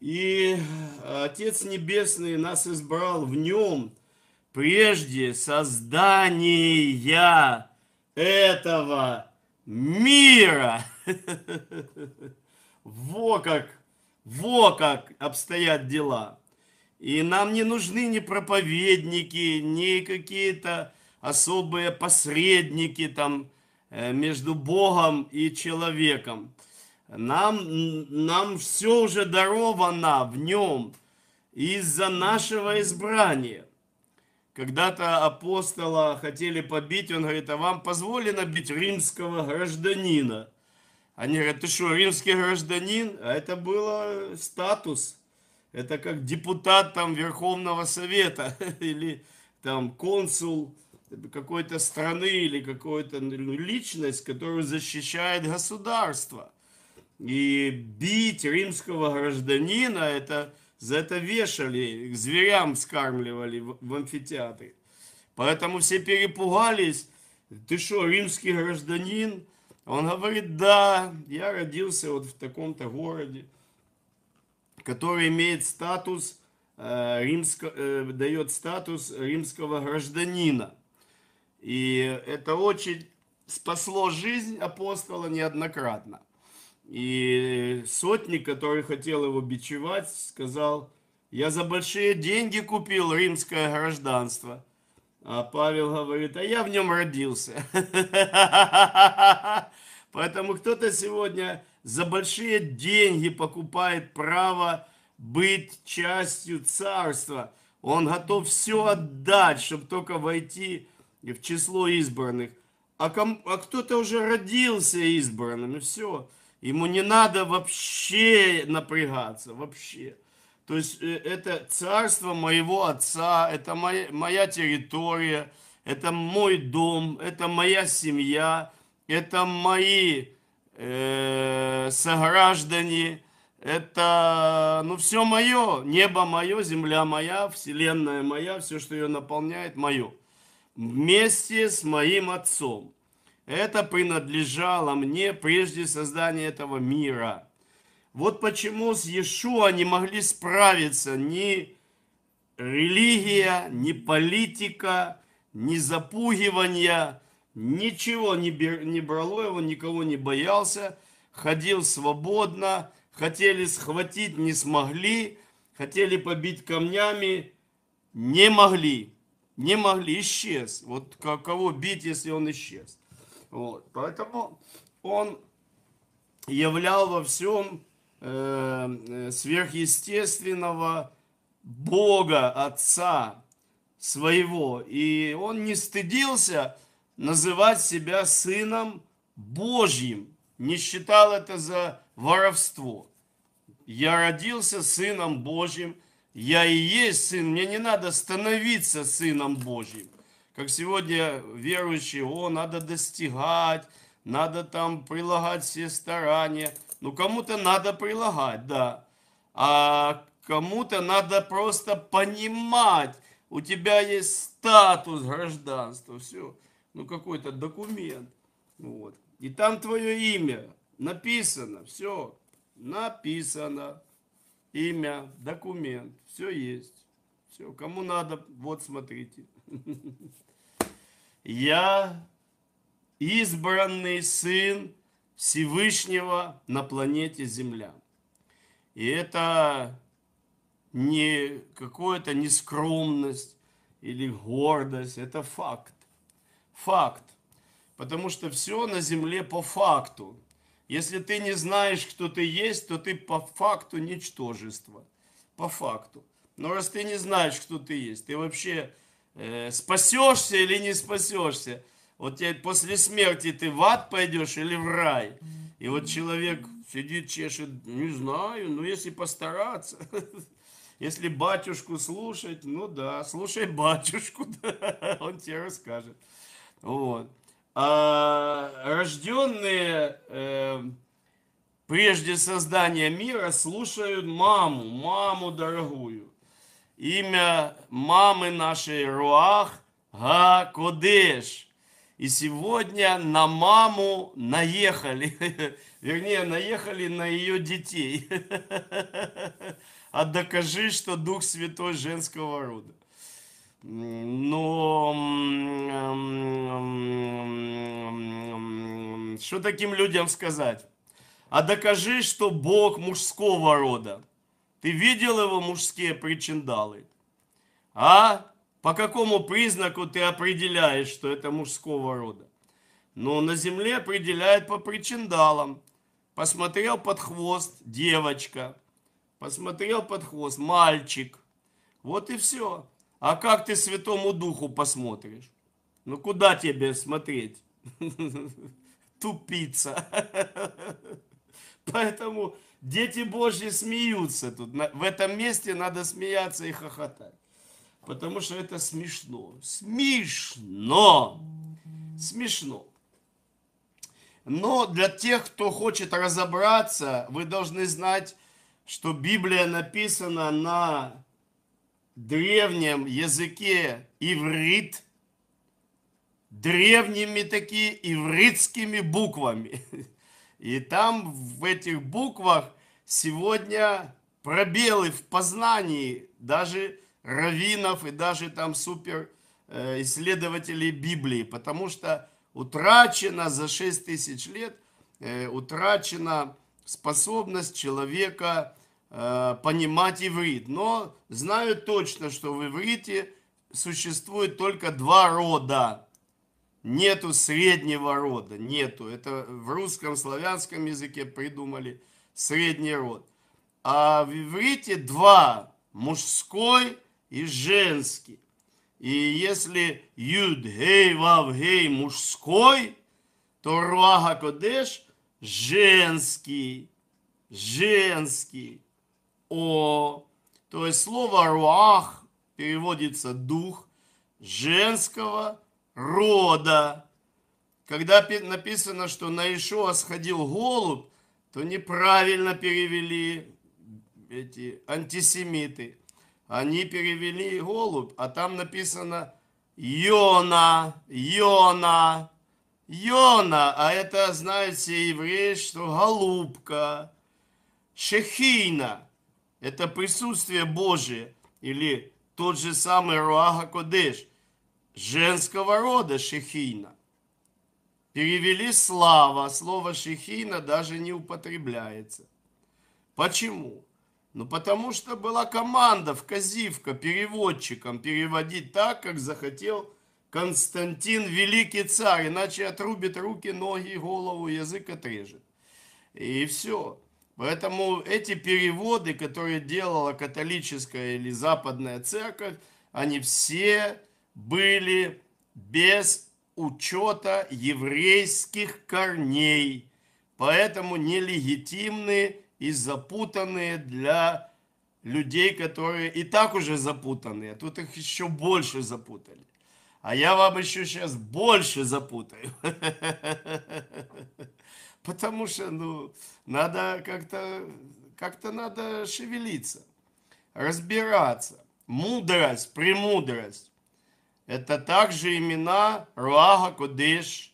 И э, Отец Небесный нас избрал в нем прежде создания этого мира. Во как, во как обстоят дела. И нам не нужны ни проповедники, ни какие-то особые посредники там э, между Богом и человеком. Нам, нам все уже даровано в нем из-за нашего избрания. Когда-то апостола хотели побить, он говорит, а вам позволено бить римского гражданина? Они говорят, ты что, римский гражданин? А это было статус. Это как депутат там Верховного Совета или там консул какой-то страны или какой то ну, личность, которую защищает государство. И бить римского гражданина, это, за это вешали, к зверям скармливали в, в амфитеатре. Поэтому все перепугались. Ты что, римский гражданин? Он говорит, да, я родился вот в таком-то городе, который имеет статус, э, римско, э, дает статус римского гражданина. И это очень спасло жизнь апостола неоднократно. И сотник, который хотел его бичевать, сказал, я за большие деньги купил римское гражданство. А Павел говорит, а я в нем родился. Поэтому кто-то сегодня за большие деньги покупает право быть частью царства. Он готов все отдать, чтобы только войти в число избранных. А, ком, а кто-то уже родился избранным, и все. Ему не надо вообще напрягаться, вообще. То есть э, это царство моего отца, это моя, моя территория, это мой дом, это моя семья, это мои э, сограждане, это, ну, все мое, небо мое, земля моя, вселенная моя, все, что ее наполняет, мое. Вместе с моим отцом. Это принадлежало мне прежде создания этого мира. Вот почему с Иешуа не могли справиться ни религия, ни политика, ни запугивания, ничего не, не брало его, никого не боялся, ходил свободно, хотели схватить, не смогли, хотели побить камнями, не могли, не могли, исчез. Вот кого бить, если он исчез? Вот. Поэтому он являл во всем э, э, сверхъестественного Бога, Отца своего. И он не стыдился называть себя сыном Божьим, не считал это за воровство. Я родился сыном Божьим, я и есть сын, мне не надо становиться сыном Божьим как сегодня верующие, о, надо достигать, надо там прилагать все старания. Ну, кому-то надо прилагать, да. А кому-то надо просто понимать, у тебя есть статус гражданства, все. Ну, какой-то документ. Вот. И там твое имя написано, все. Написано. Имя, документ, все есть. Все, кому надо, вот смотрите. я избранный сын Всевышнего на планете Земля. И это не какая-то нескромность или гордость, это факт. Факт. Потому что все на земле по факту. Если ты не знаешь, кто ты есть, то ты по факту ничтожество. По факту. Но раз ты не знаешь, кто ты есть, ты вообще Э, спасешься или не спасешься. Вот тебе после смерти ты в ад пойдешь или в рай. И вот человек сидит, чешет, не знаю, но ну, если постараться, если батюшку слушать, ну да, слушай батюшку, он тебе расскажет. Вот. А рожденные э, прежде создания мира слушают маму, маму дорогую имя мамы нашей Руах Гакодеш. И сегодня на маму наехали, вернее, наехали на ее детей. А докажи, что Дух Святой женского рода. Но ну, что таким людям сказать? А докажи, что Бог мужского рода. Ты видел его мужские причиндалы? А? По какому признаку ты определяешь, что это мужского рода? Ну, на земле определяют по причиндалам. Посмотрел под хвост девочка, посмотрел под хвост мальчик. Вот и все. А как ты Святому Духу посмотришь? Ну, куда тебе смотреть? Тупица. Поэтому дети Божьи смеются тут. В этом месте надо смеяться и хохотать. Потому что это смешно. Смешно! Смешно. Но для тех, кто хочет разобраться, вы должны знать, что Библия написана на древнем языке иврит, древними такие ивритскими буквами. И там в этих буквах сегодня пробелы в познании даже раввинов и даже там супер э, исследователей Библии, потому что утрачена за 6 тысяч лет, э, утрачена способность человека э, понимать иврит. Но знаю точно, что в иврите существует только два рода Нету среднего рода, нету. Это в русском, славянском языке придумали средний род. А в иврите два, мужской и женский. И если юд, гей, вав, гей мужской, то руаха кодеш женский, женский, о. То есть слово руах переводится дух женского рода. Когда написано, что на Ишуа сходил голубь, то неправильно перевели эти антисемиты. Они перевели голубь, а там написано Йона, Йона, Йона. А это знают все евреи, что голубка, Шехина. Это присутствие Божие или тот же самый Руаха Кодеш женского рода шехина. Перевели слава, слово шехина даже не употребляется. Почему? Ну, потому что была команда в Казивка переводчикам переводить так, как захотел Константин Великий Царь, иначе отрубит руки, ноги, голову, язык отрежет. И все. Поэтому эти переводы, которые делала католическая или западная церковь, они все были без учета еврейских корней, поэтому нелегитимны и запутанные для людей, которые и так уже запутанные, а тут их еще больше запутали. А я вам еще сейчас больше запутаю. Потому что, ну, надо как-то, как-то надо шевелиться, разбираться. Мудрость, премудрость. Это также имена Руаха Кудыш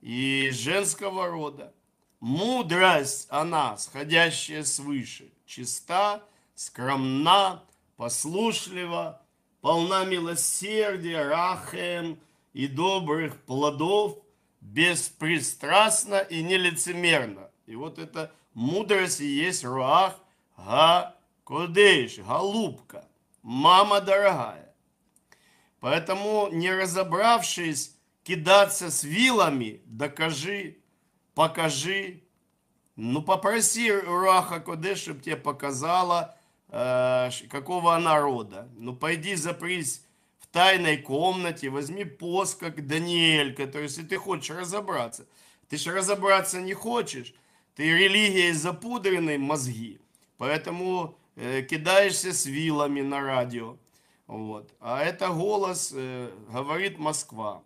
и женского рода. Мудрость она, сходящая свыше, чиста, скромна, послушлива, полна милосердия, рахем и добрых плодов, беспристрастна и нелицемерна. И вот эта мудрость и есть Руах Га Кодеш, голубка, мама дорогая. Поэтому, не разобравшись, кидаться с вилами, докажи, покажи. Ну, попроси Руаха Кодеш, чтобы тебе показала, э, какого она рода. Ну, пойди запрись в тайной комнате, возьми пост, как Даниэль, который, если ты хочешь разобраться. Ты же разобраться не хочешь. Ты религией запудрены мозги. Поэтому э, кидаешься с вилами на радио. Вот. А это голос э, говорит Москва.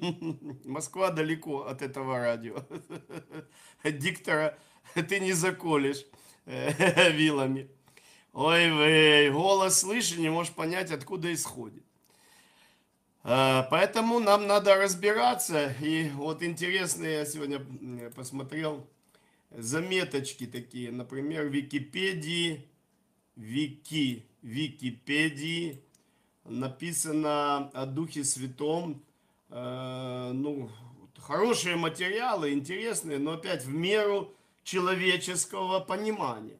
Москва далеко от этого радио. Диктора ты не заколешь э, вилами. Ой, вы, голос слышишь, не можешь понять, откуда исходит. А, поэтому нам надо разбираться. И вот интересно, я сегодня посмотрел заметочки такие. Например, Википедии, Вики, Википедии написано о Духе Святом. Э, ну, хорошие материалы, интересные, но опять в меру человеческого понимания.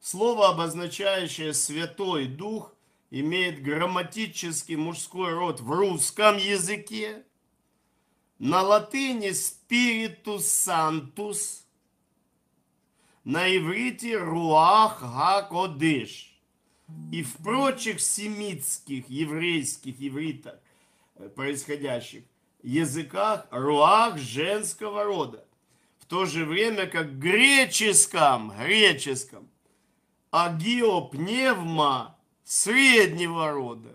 Слово, обозначающее «святой дух», имеет грамматический мужской род в русском языке. На латыни «spiritus santus», на иврите «руах гакодыш» и в прочих семитских, еврейских, евритах, э, происходящих языках, руах женского рода. В то же время, как греческом, греческом, агиопневма среднего рода.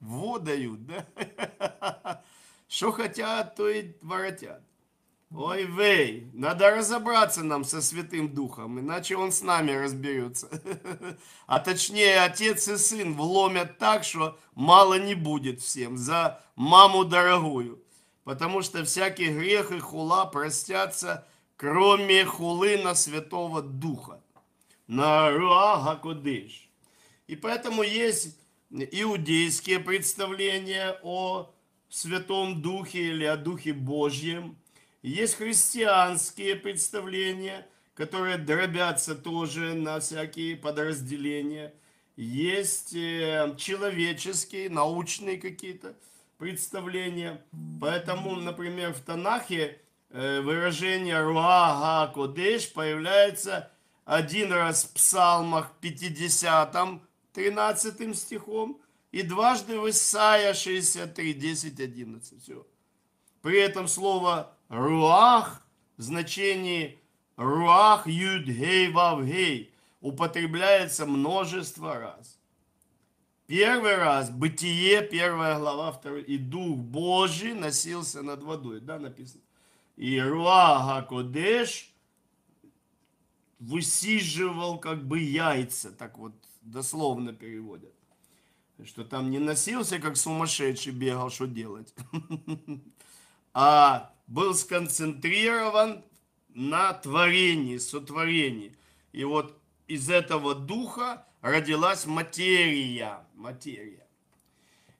водают, да? Что хотят, то и воротят. Ой, вей, надо разобраться нам со Святым Духом, иначе он с нами разберется. А точнее, отец и сын вломят так, что мало не будет всем за маму дорогую. Потому что всякий грех и хула простятся, кроме хулы на Святого Духа. На Руага Кудыш. И поэтому есть иудейские представления о Святом Духе или о Духе Божьем – есть христианские представления, которые дробятся тоже на всякие подразделения. Есть э, человеческие, научные какие-то представления. Поэтому, например, в Танахе э, выражение «руага кодеш» появляется один раз в Псалмах 50, 13 стихом, и дважды в Исаия 63, 10, 11. Все. При этом слово руах в значении руах юд гей вав гей употребляется множество раз. Первый раз, Бытие, первая глава, второй, и Дух Божий носился над водой, да, написано. И руаха Кодеш высиживал как бы яйца, так вот дословно переводят. Что там не носился, как сумасшедший бегал, что делать. А был сконцентрирован на творении, сотворении. И вот из этого духа родилась материя. Материя.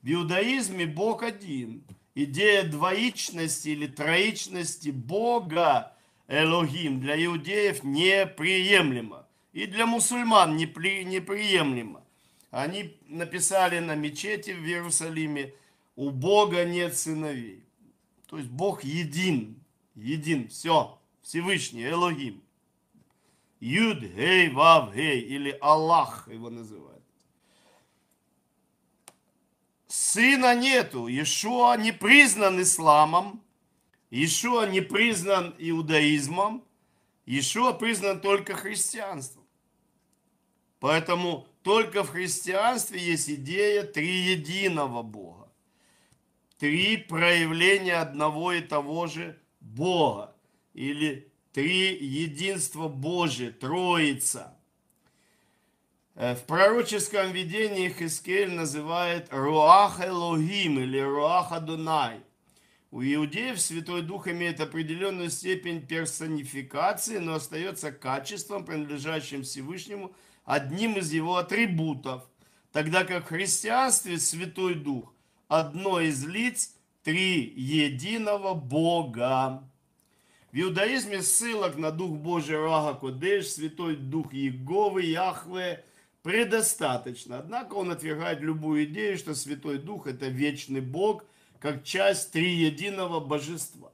В иудаизме Бог один. Идея двоичности или троичности Бога Элогим для иудеев неприемлема. И для мусульман непри, неприемлема Они написали на мечети в Иерусалиме, у Бога нет сыновей. То есть Бог един, един, все, Всевышний, Элогим. Юд, гей, вав, гей, или Аллах его называют. Сына нету, Ишуа не признан исламом, Ишуа не признан иудаизмом, Ишуа признан только христианством. Поэтому только в христианстве есть идея триединого Бога три проявления одного и того же Бога или три единства Божие, Троица. Э, в пророческом видении Хискель называет Руах Элогим или Руах Адунай. У иудеев Святой Дух имеет определенную степень персонификации, но остается качеством, принадлежащим Всевышнему, одним из его атрибутов. Тогда как в христианстве Святой Дух одно из лиц три единого Бога. В иудаизме ссылок на Дух Божий Рага Кодеш, Святой Дух Еговы, Яхве предостаточно. Однако он отвергает любую идею, что Святой Дух – это вечный Бог, как часть триединого божества.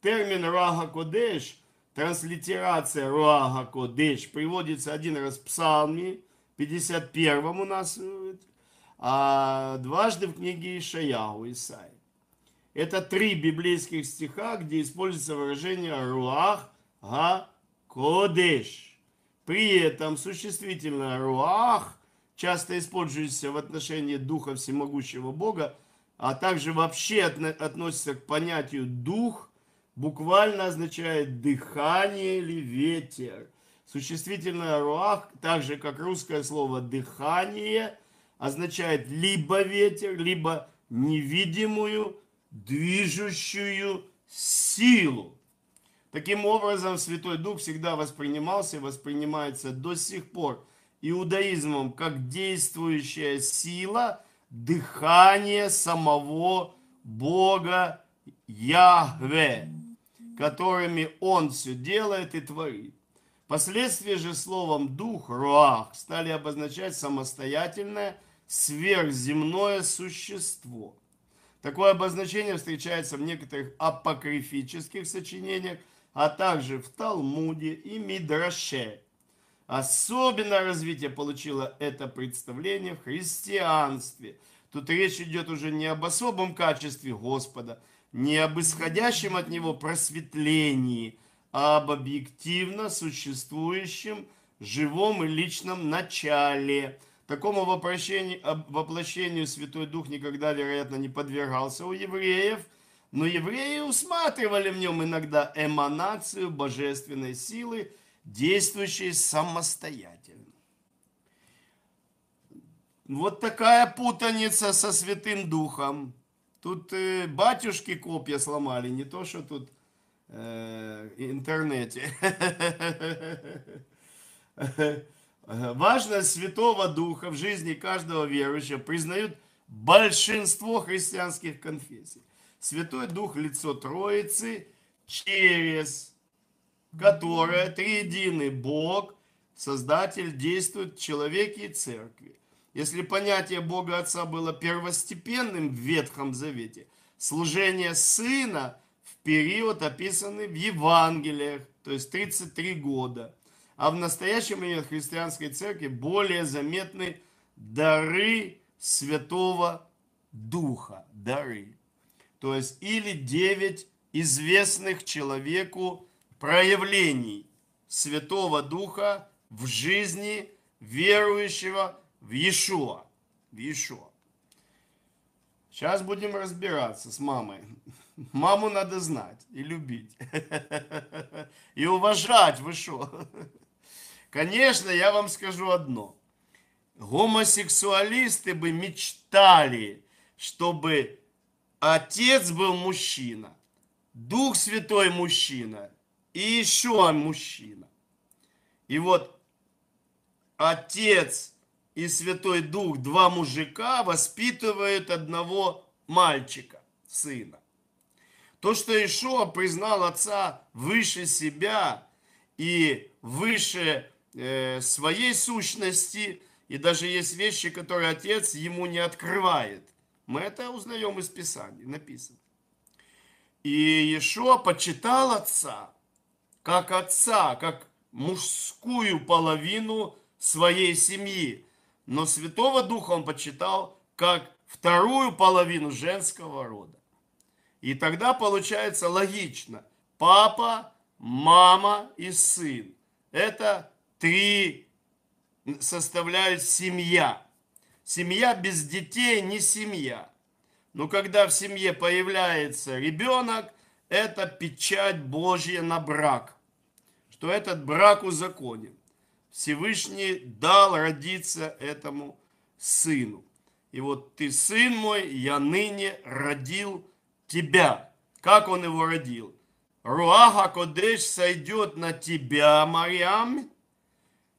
Термин Рага Кодеш, транслитерация Рага Кодеш, приводится один раз в Псалме, 51 у нас а дважды в книге Ишаяу, Исаи. Это три библейских стиха, где используется выражение «руах га кодеш». При этом существительное «руах» часто используется в отношении Духа Всемогущего Бога, а также вообще относится к понятию «дух», буквально означает «дыхание» или «ветер». Существительное «руах», так же как русское слово «дыхание», означает либо ветер, либо невидимую движущую силу. Таким образом, Святой Дух всегда воспринимался и воспринимается до сих пор иудаизмом как действующая сила дыхания самого Бога Яхве, которыми Он все делает и творит. Впоследствии же словом «дух», «руах» стали обозначать самостоятельное – сверхземное существо. Такое обозначение встречается в некоторых апокрифических сочинениях, а также в Талмуде и Мидраше. Особенное развитие получило это представление в христианстве. Тут речь идет уже не об особом качестве Господа, не об исходящем от Него просветлении, а об объективно существующем живом и личном начале – Такому воплощению, воплощению Святой Дух никогда, вероятно, не подвергался у евреев, но евреи усматривали в нем иногда эманацию божественной силы, действующей самостоятельно. Вот такая путаница со Святым Духом. Тут э, батюшки копья сломали, не то, что тут э, интернете. важность Святого Духа в жизни каждого верующего признают большинство христианских конфессий. Святой Дух – лицо Троицы, через которое триединый Бог, Создатель, действует в человеке и церкви. Если понятие Бога Отца было первостепенным в Ветхом Завете, служение Сына в период, описанный в Евангелиях, то есть 33 года – а в настоящий момент христианской церкви более заметны дары Святого Духа. Дары. То есть или девять известных человеку проявлений Святого Духа в жизни верующего в Иешуа. В Иешуа. Сейчас будем разбираться с мамой. Маму надо знать и любить. И уважать, в Иешуа. Конечно, я вам скажу одно. Гомосексуалисты бы мечтали, чтобы отец был мужчина, Дух Святой мужчина и еще мужчина. И вот отец и Святой Дух, два мужика, воспитывают одного мальчика, сына. То, что Ишуа признал отца выше себя и выше Э, своей сущности, и даже есть вещи, которые Отец ему не открывает. Мы это узнаем из Писания, написано. И Иешуа почитал Отца, как Отца, как мужскую половину своей семьи. Но Святого Духа он почитал как вторую половину женского рода. И тогда получается логично. Папа, мама и сын. Это три составляют семья. Семья без детей не семья. Но когда в семье появляется ребенок, это печать Божья на брак, что этот брак узаконен. Всевышний дал родиться этому сыну. И вот ты, сын мой, я ныне родил тебя. Как он его родил? Руаха Кодеш сойдет на тебя, Мариам,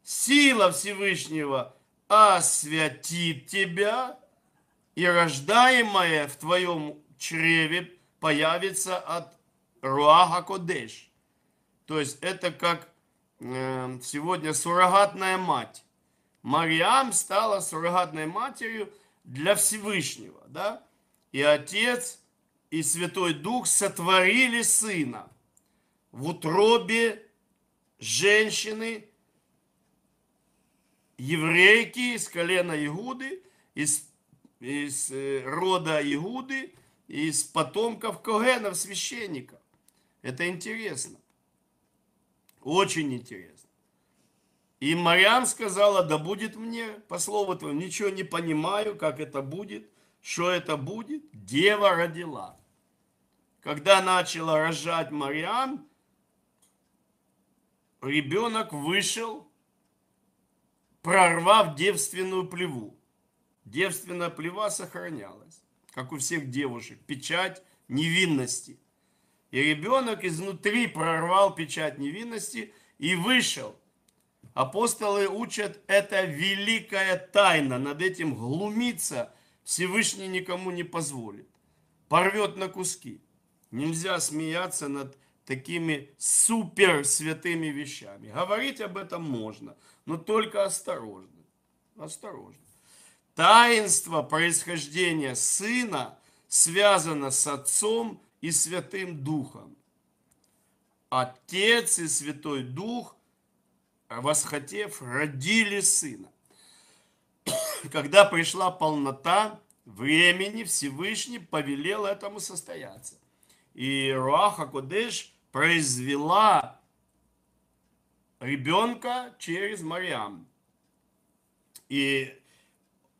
сила Всевышнего освятит тебя, и рождаемое в твоем чреве появится от Руаха Кодеш. То есть это как э, сегодня суррогатная мать. Мариам стала суррогатной матерью для Всевышнего, да? И Отец, и Святой Дух сотворили Сына в утробе женщины – еврейки из колена Игуды, из, из рода Игуды, из потомков Когенов, священников. Это интересно. Очень интересно. И мариан сказала, да будет мне, по слову твоему, ничего не понимаю, как это будет, что это будет. Дева родила. Когда начала рожать мариан ребенок вышел прорвав девственную плеву. Девственная плева сохранялась, как у всех девушек, печать невинности. И ребенок изнутри прорвал печать невинности и вышел. Апостолы учат, это великая тайна, над этим глумиться Всевышний никому не позволит. Порвет на куски. Нельзя смеяться над такими супер святыми вещами. Говорить об этом можно. Но только осторожно. Осторожно. Таинство происхождения сына связано с Отцом и Святым Духом. Отец и Святой Дух, восхотев, родили сына. Когда пришла полнота времени, Всевышний повелел этому состояться. И Руаха Кодеш произвела ребенка через Мариам. И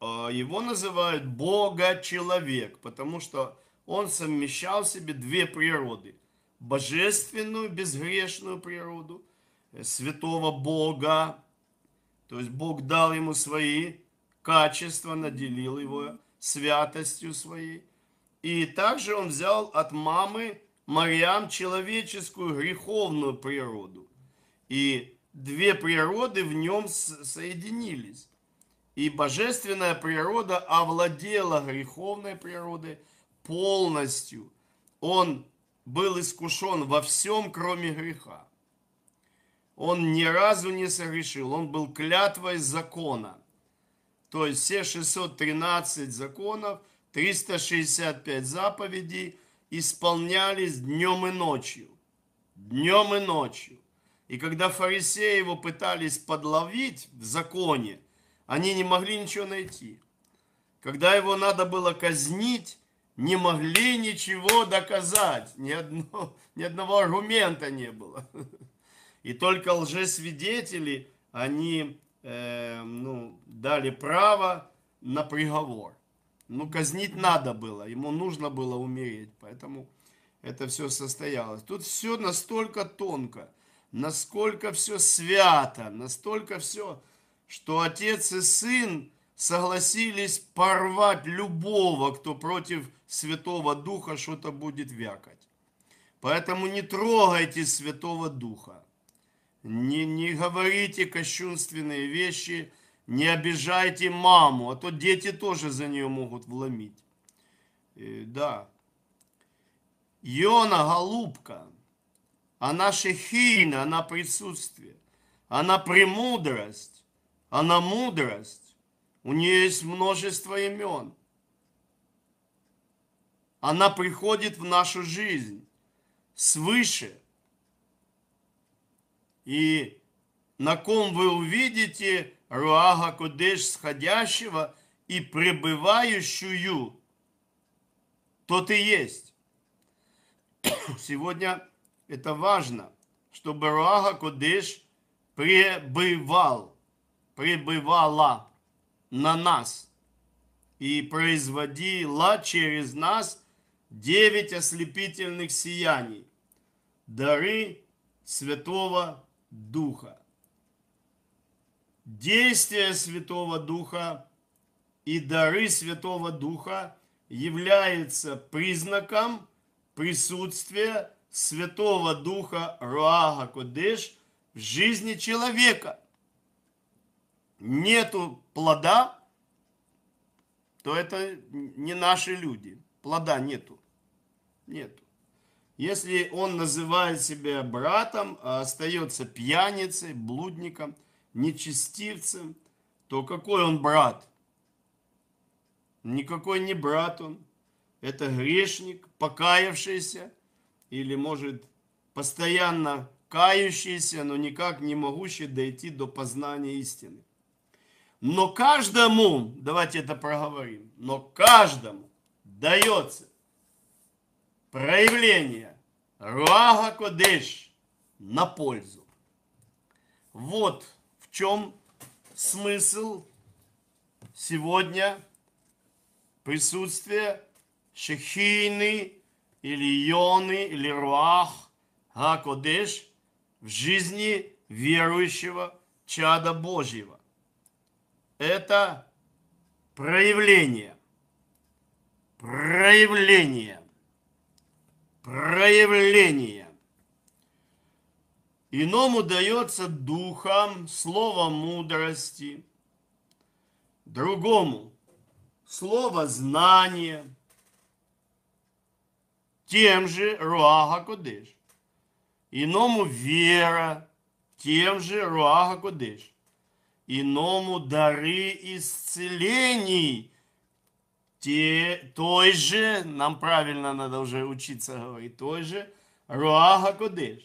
э, его называют Бога-человек, потому что он совмещал в себе две природы. Божественную, безгрешную природу, э, святого Бога, то есть Бог дал ему свои качества, наделил его святостью своей. И также он взял от мамы Мариам человеческую греховную природу. И две природы в нем соединились. И божественная природа овладела греховной природой полностью. Он был искушен во всем, кроме греха. Он ни разу не согрешил, он был клятвой закона. То есть все 613 законов, 365 заповедей исполнялись днем и ночью. Днем и ночью. И когда фарисеи его пытались подловить в законе, они не могли ничего найти. Когда его надо было казнить, не могли ничего доказать. Ни, одно, ни одного аргумента не было. И только лжесвидетели, они э, ну, дали право на приговор. Ну, казнить надо было, ему нужно было умереть, поэтому это все состоялось. Тут все настолько тонко – насколько все свято, настолько все, что отец и сын согласились порвать любого, кто против Святого Духа что-то будет вякать. Поэтому не трогайте Святого Духа, не, не говорите кощунственные вещи, не обижайте маму, а то дети тоже за нее могут вломить. И, э, да. Йона, голубка, она а шехина, она присутствие, она премудрость, она мудрость. У нее есть множество имен. Она приходит в нашу жизнь свыше. И на ком вы увидите Руага Кудеш сходящего и пребывающую, то ты есть. Сегодня это важно, чтобы Руаха Кудыш пребывал, пребывала на нас и производила через нас девять ослепительных сияний, дары Святого Духа. Действие Святого Духа и дары Святого Духа являются признаком присутствия Святого Духа Руага Кодыш в жизни человека нету плода, то это не наши люди. Плода нету. Нету. Если он называет себя братом, а остается пьяницей, блудником, нечестивцем, то какой он брат? Никакой не брат он. Это грешник, покаявшийся – или, может, постоянно кающийся, но никак не могущий дойти до познания истины. Но каждому, давайте это проговорим, но каждому дается проявление Руага Кодеш на пользу. Вот в чем смысл сегодня присутствия шехийной или Ильоны, Леруах, Гакодеш в жизни верующего чада Божьего. Это проявление, проявление, проявление. Иному дается духом слово мудрости, другому слово знания – тем же руаха Кодеш. Иному вера, тем же руаха Кодеш. Иному дары исцелений, те, той же, нам правильно надо уже учиться говорить, той же руаха Кодеш.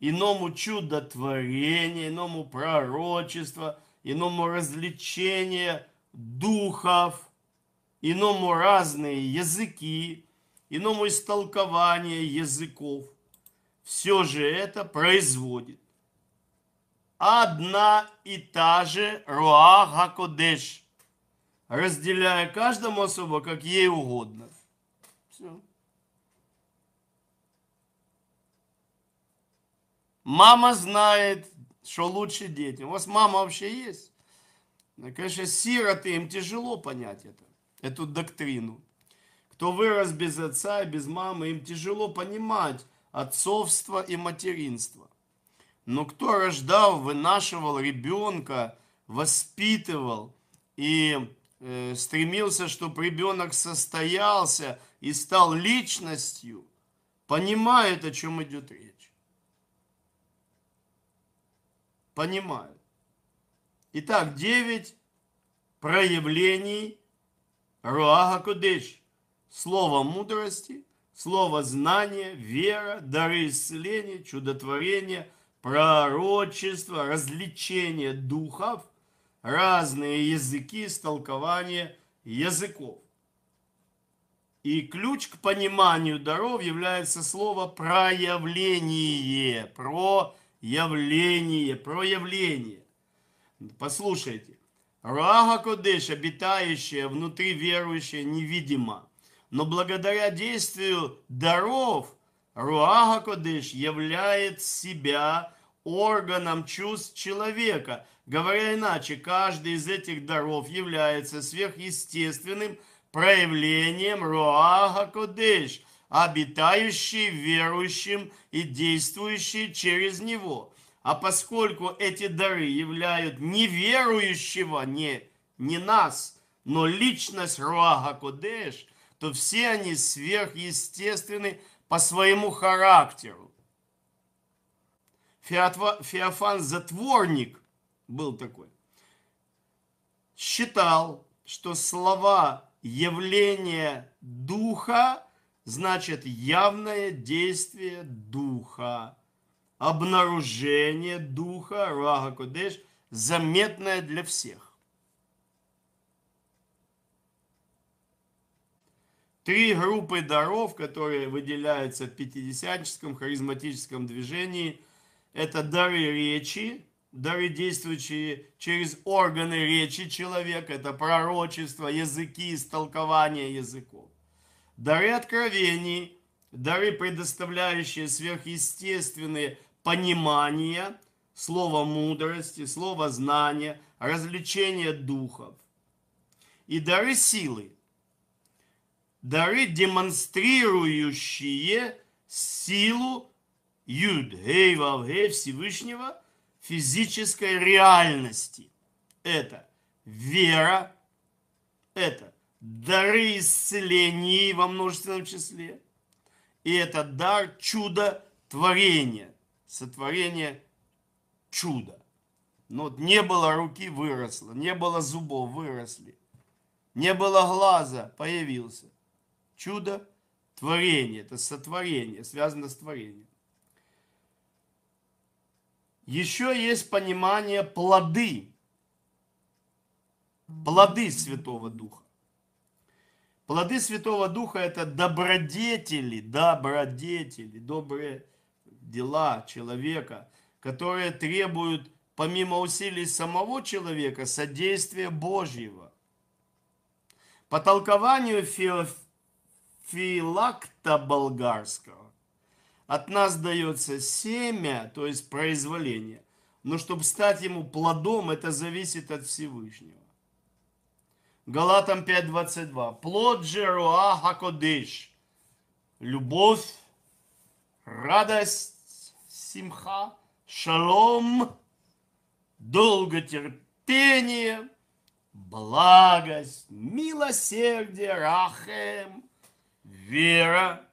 Иному чудотворение, иному пророчество, иному развлечение духов, иному разные языки, иному истолкование языков, все же это производит одна и та же Руаха Кодеш, разделяя каждому особо, как ей угодно. Все. Мама знает, что лучше детям. У вас мама вообще есть? Ну, конечно, сироты, им тяжело понять это, эту доктрину. Кто вырос без отца и без мамы, им тяжело понимать отцовство и материнство. Но кто рождал, вынашивал ребенка, воспитывал и э, стремился, чтобы ребенок состоялся и стал личностью, понимает, о чем идет речь. Понимает. Итак, девять проявлений Руага Кудеши слово мудрости, слово знания, вера, дары исцеления, чудотворения, пророчество, развлечение духов, разные языки, столкование языков. И ключ к пониманию даров является слово проявление, проявление, проявление. Послушайте. Рага Кодыш, обитающая внутри верующая, невидима но благодаря действию даров Руаха Кодыш являет себя органом чувств человека. Говоря иначе, каждый из этих даров является сверхъестественным проявлением Руаха Кодыш, обитающий верующим и действующий через него. А поскольку эти дары являют неверующего, не, не нас, но личность Руаха Кодеш то все они сверхъестественны по своему характеру. Феотва, Феофан Затворник был такой. Считал, что слова явление духа значит явное действие духа, обнаружение духа, рага кудеш заметное для всех. Три группы даров, которые выделяются в пятидесятническом харизматическом движении, это дары речи, дары, действующие через органы речи человека, это пророчество, языки, истолкование языков. Дары откровений, дары, предоставляющие сверхъестественные понимания, слово мудрости, слово знания, развлечение духов. И дары силы – дары, демонстрирующие силу Юд, Гей, Вавгей Всевышнего физической реальности. Это вера, это дары исцелений во множественном числе, и это дар чуда творения, сотворение чуда. Но вот не было руки, выросло, не было зубов, выросли, не было глаза, появился – Чудо – творение, это сотворение, связано с творением. Еще есть понимание плоды, плоды Святого Духа. Плоды Святого Духа – это добродетели, добродетели, добрые дела человека, которые требуют, помимо усилий самого человека, содействия Божьего. По толкованию Феоф филакта болгарского. От нас дается семя, то есть произволение. Но чтобы стать ему плодом, это зависит от Всевышнего. Галатам 5.22. Плод же руа Хакодыш. Любовь, радость, симха, шалом, долготерпение, благость, милосердие, рахем – вера,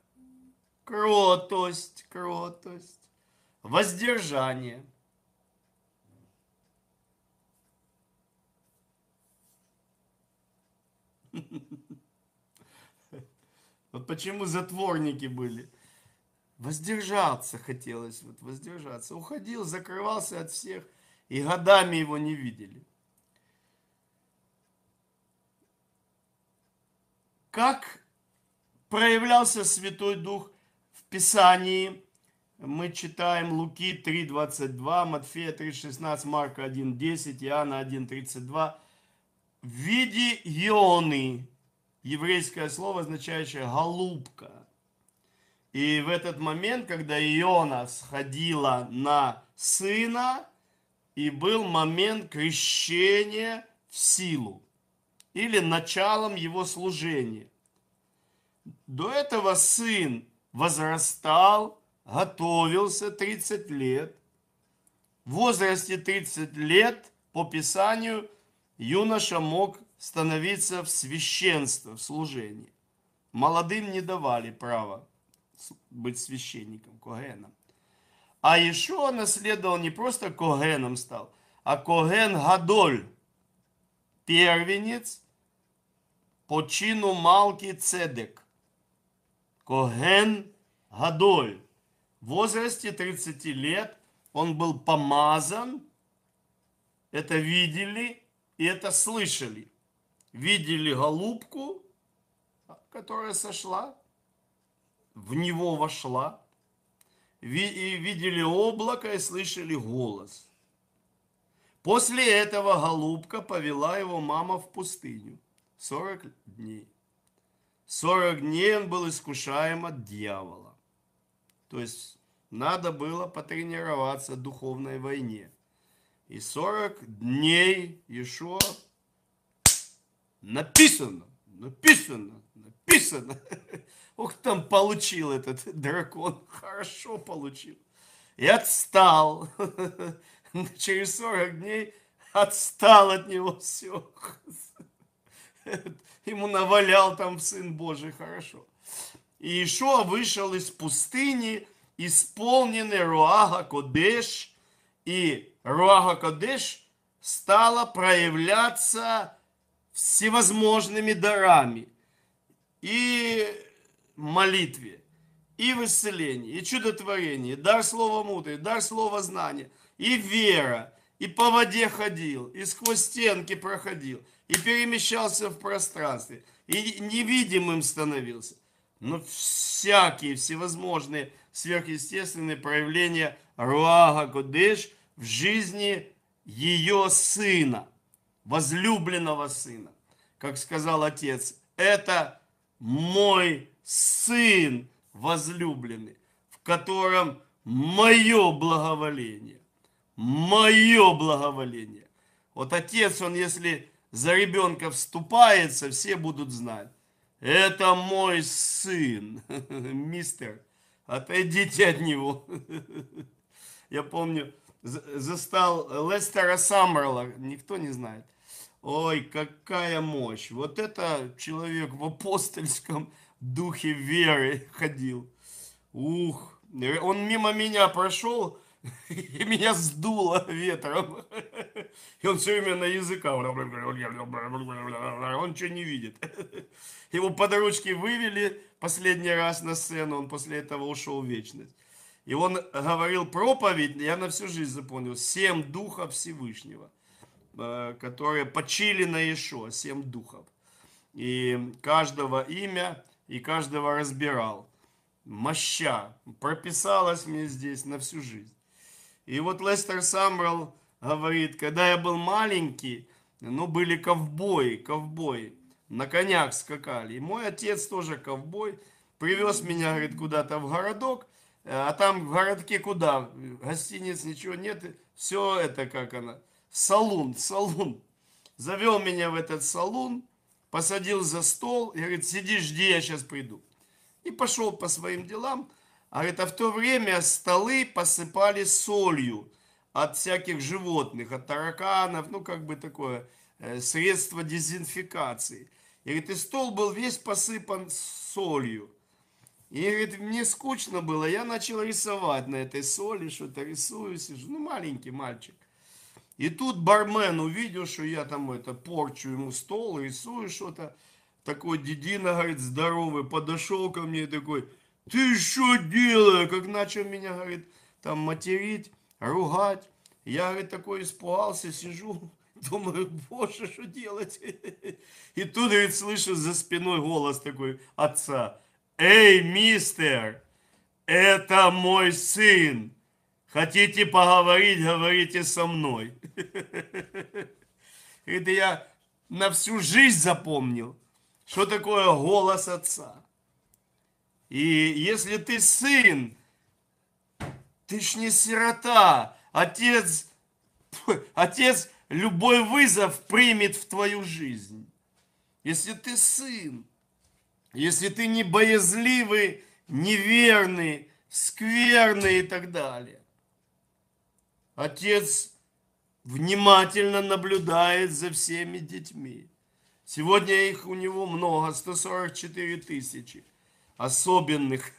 кротость, кротость, воздержание. Вот почему затворники были. Воздержаться хотелось, вот воздержаться. Уходил, закрывался от всех, и годами его не видели. Как проявлялся Святой Дух в Писании. Мы читаем Луки 3.22, Матфея 3.16, Марка 1.10, Иоанна 1.32. В виде ионы, еврейское слово, означающее «голубка». И в этот момент, когда Иона сходила на сына, и был момент крещения в силу или началом его служения. До этого сын возрастал, готовился 30 лет. В возрасте 30 лет по Писанию юноша мог становиться в священство, в служении. Молодым не давали права быть священником, когеном. А Ишуа наследовал не просто когеном стал, а коген Гадоль, первенец по чину Малки Цедек. Коген Гадоль. В возрасте 30 лет он был помазан. Это видели и это слышали. Видели голубку, которая сошла, в него вошла. И видели облако и слышали голос. После этого голубка повела его мама в пустыню 40 дней. 40 дней он был искушаем от дьявола. То есть надо было потренироваться в духовной войне. И 40 дней еще написано, написано, написано. Ух, там получил этот дракон, хорошо получил. И отстал. Через 40 дней отстал от него все. ему навалял там Сын Божий хорошо. И Ишуа вышел из пустыни, исполненный Руага Кодеш, и Руага Кодеш стала проявляться всевозможными дарами и молитве, и в исцелении, и чудотворении, дар слова мудрый, дар слова знания, и вера, и по воде ходил, и сквозь стенки проходил – и перемещался в пространстве, и невидимым становился. Но всякие всевозможные сверхъестественные проявления Руага Кудыш в жизни ее сына, возлюбленного сына. Как сказал отец, это мой сын возлюбленный, в котором мое благоволение. Мое благоволение. Вот отец, он если за ребенка вступается, все будут знать. Это мой сын, мистер, отойдите от него. Я помню, застал Лестера Саммерла, никто не знает. Ой, какая мощь. Вот это человек в апостольском духе веры ходил. Ух, он мимо меня прошел, И меня сдуло ветром. И он все время на языка. Он что не видит. Его под ручки вывели последний раз на сцену. Он после этого ушел в вечность. И он говорил проповедь, я на всю жизнь запомнил, семь духов Всевышнего, э, которые почили на Ишо, семь духов. И каждого имя, и каждого разбирал. Моща прописалась мне здесь на всю жизнь. И вот Лестер Самрел говорит, когда я был маленький, ну, были ковбои, ковбои, на конях скакали. И мой отец тоже ковбой, привез меня, говорит, куда-то в городок, э, а там в городке куда? Гостиниц ничего нет, все это как она, салун, салун. Завел меня в этот салун, посадил за стол и говорит, сиди, жди, я сейчас приду. И пошел по своим делам, а это в то время столы посыпали солью от всяких животных, от тараканов, ну как бы такое э, средство дезинфикации. И говорит, и стол был весь посыпан солью. И говорит, мне скучно было, я начал рисовать на этой соли, что-то рисую, сижу, ну маленький мальчик. И тут бармен увидел, что я там это порчу ему стол, рисую что-то. Такой дедина, говорит, здоровый, подошел ко мне такой, ты что делаешь? Как начал меня, говорит, там материть, ругать. Я, говорит, такой испугался, сижу, думаю, боже, что делать? И тут, говорит, слышу за спиной голос такой отца. Эй, мистер, это мой сын. Хотите поговорить, говорите со мной. Это я на всю жизнь запомнил, что такое голос отца. И если ты сын, ты ж не сирота. Отец, отец любой вызов примет в твою жизнь. Если ты сын, если ты не боязливый, неверный, скверный и так далее. Отец внимательно наблюдает за всеми детьми. Сегодня их у него много, 144 тысячи особенных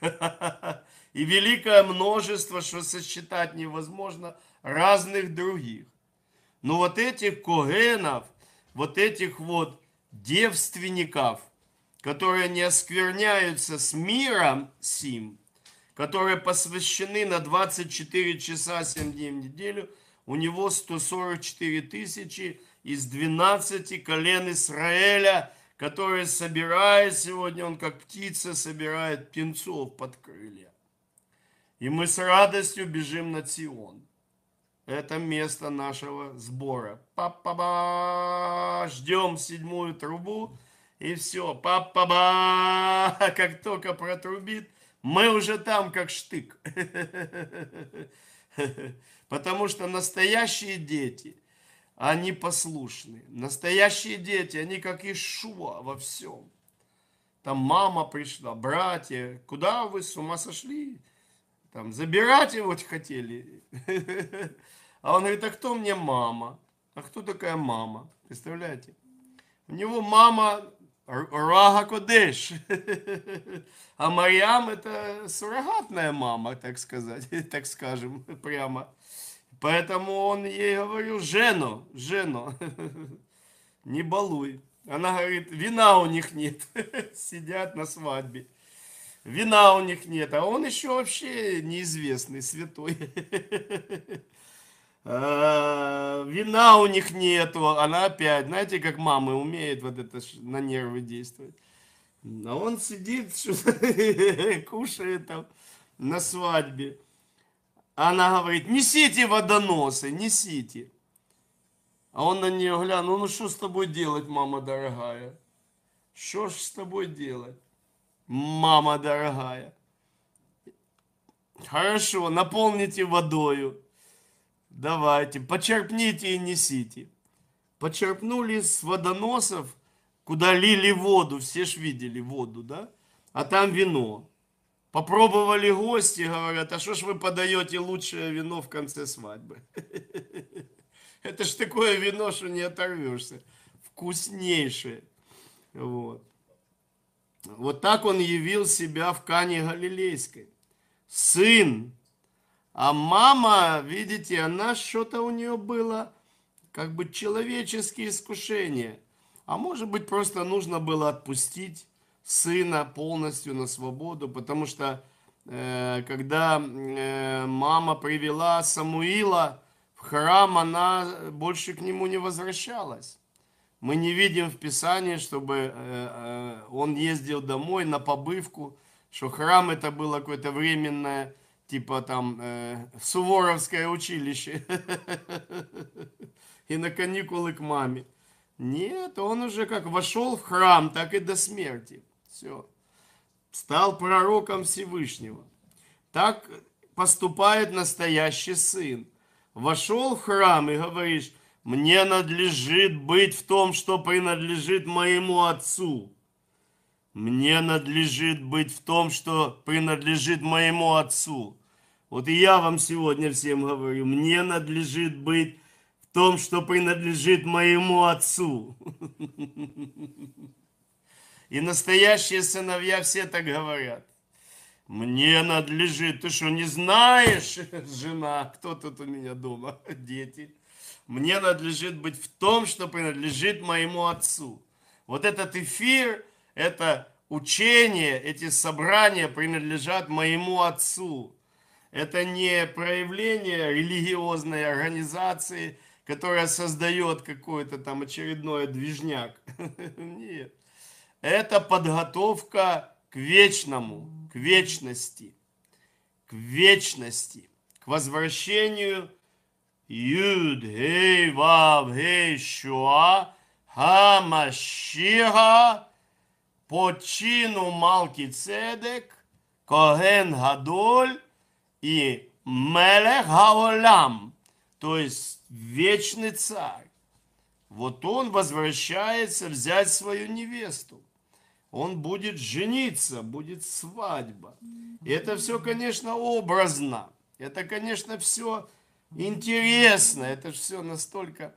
и великое множество, что сосчитать невозможно, разных других. Но вот этих когенов, вот этих вот девственников, которые не оскверняются с миром сим, которые посвящены на 24 часа 7 дней в неделю, у него 144 тысячи из 12 колен Израиля – который собирает сегодня, он как птица собирает птенцов под крылья. И мы с радостью бежим на Сион. Это место нашего сбора. Папа-ба! Ждем седьмую трубу и все. Папа-ба! Как только протрубит, мы уже там как штык. Потому что настоящие дети – они послушны. Настоящие дети, они как Ишуа во всем. Там мама пришла, братья. Куда вы с ума сошли? Там забирать его хотели. А он говорит, а кто мне мама? А кто такая мама? Представляете? У него мама Рага Кодеш. А Марьям это суррогатная мама, так сказать, так скажем прямо. Поэтому он ей говорил, жену, жену, не балуй. Она говорит, вина у них нет, сидят на свадьбе. Вина у них нет, а он еще вообще неизвестный, святой. А, вина у них нету, она опять, знаете, как мамы умеет вот это на нервы действовать. А он сидит, кушает там на свадьбе. Она говорит, несите водоносы, несите. А он на нее глянул, ну что с тобой делать, мама дорогая? Что ж с тобой делать, мама дорогая? Хорошо, наполните водою. Давайте, почерпните и несите. Почерпнули с водоносов, куда лили воду, все ж видели воду, да? А там вино. Попробовали гости, говорят, а что ж вы подаете лучшее вино в конце свадьбы? Это ж такое вино, что не оторвешься. Вкуснейшее. Вот. Вот так он явил себя в Кане Галилейской. Сын. А мама, видите, она что-то у нее было, как бы человеческие искушения. А может быть, просто нужно было отпустить сына полностью на свободу, потому что э, когда э, мама привела Самуила в храм, она больше к нему не возвращалась. Мы не видим в Писании, чтобы э, э он ездил домой на побывку, что храм это было какое-то временное, типа там э, Суворовское училище и на каникулы к маме. Нет, он уже как вошел в храм, так и до смерти. Все. Стал пророком Всевышнего. Так поступает настоящий сын. Вошел в храм и говоришь, мне надлежит быть в том, что принадлежит моему отцу. Мне надлежит быть в том, что принадлежит моему отцу. Вот и я вам сегодня всем говорю, мне надлежит быть в том, что принадлежит моему отцу. И настоящие сыновья все так говорят. Мне надлежит, ты что, не знаешь, жена, кто тут у меня дома, дети. Мне надлежит быть в том, что принадлежит моему отцу. Вот этот эфир, это учение, эти собрания принадлежат моему отцу. Это не проявление религиозной организации, которая создает какой-то там очередной движняк. Нет это подготовка к вечному, к вечности, к вечности, к возвращению Юд, Гей, Вав, Гей, Шуа, Хамашиха, по чину Малки Цедек, Коген Гадоль и Мелех Хаолам, то есть вечный царь. Вот он возвращается взять свою невесту он будет жениться, будет свадьба. И это все, конечно, образно. Это, конечно, все интересно. Это все настолько...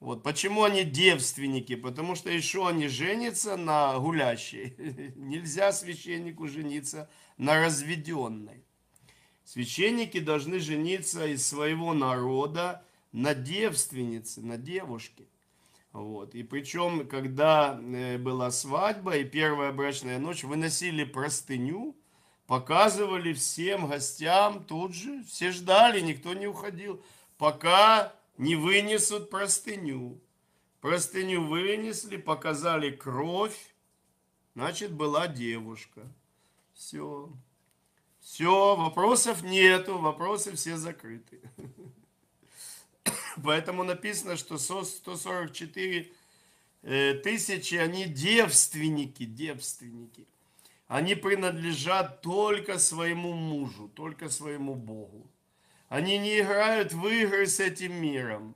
Вот почему они девственники? Потому что еще они женятся на гулящей. Нельзя священнику жениться на разведенной. Священники должны жениться из своего народа на девственнице, на девушке. Вот. И причем, когда э, была свадьба и первая брачная ночь, выносили простыню, показывали всем гостям тут же, все ждали, никто не уходил, пока не вынесут простыню. Простыню вынесли, показали кровь, значит, была девушка. Все. Все, вопросов нету, вопросы все закрыты. Поэтому написано, что 144 э, тысячи, они девственники, девственники. Они принадлежат только своему мужу, только своему Богу. Они не играют в игры с этим миром.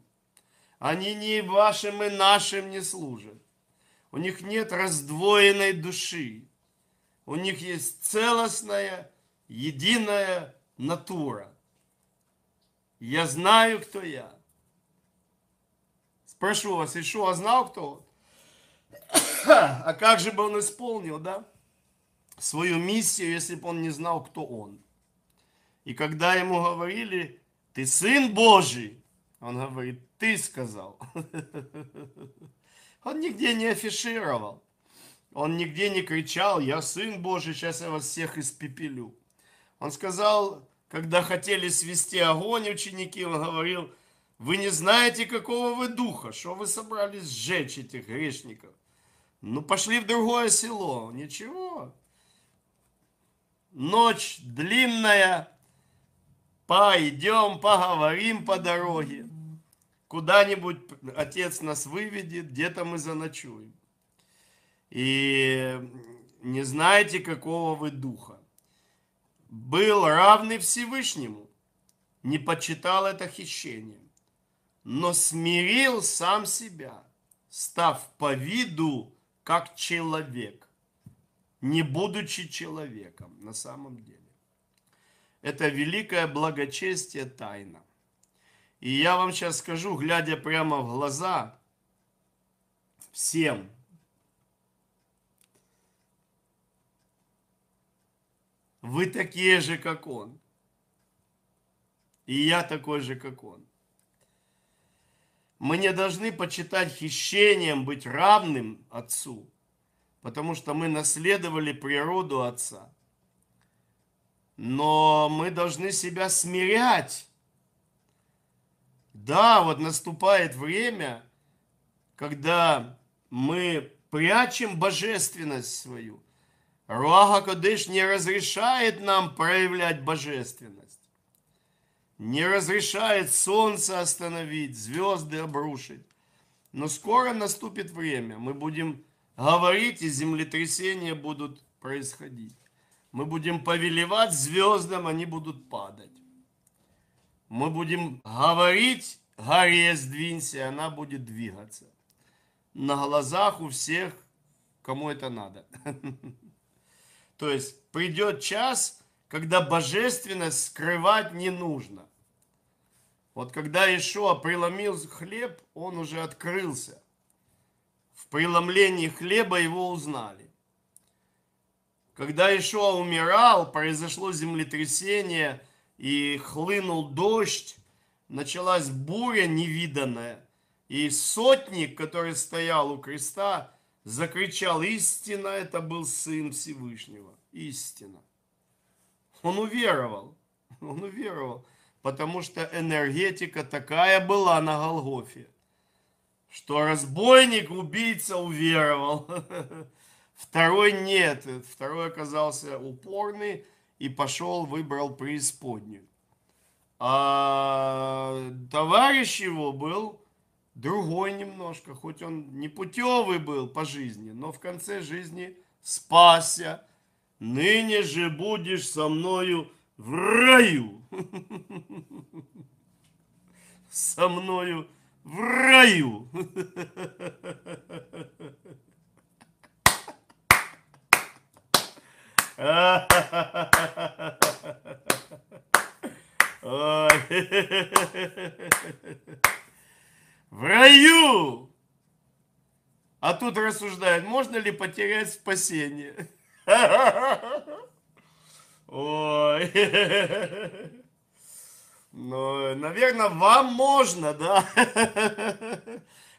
Они ни вашим и нашим не служат. У них нет раздвоенной души. У них есть целостная, единая натура. Я знаю, кто я. Прошу вас, Ишуа знал, кто А как же бы он исполнил, да? Свою миссию, если бы он не знал, кто он. И когда ему говорили, ты сын Божий, он говорит, ты сказал. Он нигде не афишировал. Он нигде не кричал, я сын Божий, сейчас я вас всех испепелю. Он сказал, когда хотели свести огонь ученики, он говорил, вы не знаете, какого вы духа, что вы собрались сжечь этих грешников. Ну, пошли в другое село, ничего. Ночь длинная, пойдем, поговорим по дороге. Куда-нибудь отец нас выведет, где-то мы заночуем. И не знаете, какого вы духа. Был равный Всевышнему, не почитал это хищение но смирил сам себя, став по виду как человек, не будучи человеком на самом деле. Это великое благочестие тайна. И я вам сейчас скажу, глядя прямо в глаза всем, вы такие же, как он. И я такой же, как он. Мы не должны почитать хищением быть равным Отцу, потому что мы наследовали природу Отца. Но мы должны себя смирять. Да, вот наступает время, когда мы прячем божественность свою. Руаха Кадыш не разрешает нам проявлять божественность не разрешает солнце остановить, звезды обрушить. Но скоро наступит время, мы будем говорить, и землетрясения будут происходить. Мы будем повелевать звездам, они будут падать. Мы будем говорить, горе сдвинься, она будет двигаться. На глазах у всех, кому это надо. То есть придет час, когда божественность скрывать не нужно. Вот когда Ишуа преломил хлеб, он уже открылся. В преломлении хлеба его узнали. Когда Ишуа умирал, произошло землетрясение и хлынул дождь, началась буря невиданная. И сотник, который стоял у креста, закричал, истина это был Сын Всевышнего, истина. Он уверовал. Он уверовал. Потому что энергетика такая была на Голгофе, что разбойник, убийца уверовал. Второй нет. Второй оказался упорный и пошел, выбрал преисподнюю. А товарищ его был другой немножко, хоть он не путевый был по жизни, но в конце жизни спасся – ныне же будешь со мною в раю. Со мною в раю. В раю! А тут рассуждает: можно ли потерять спасение? Ой. Ну, наверное, вам можно, да?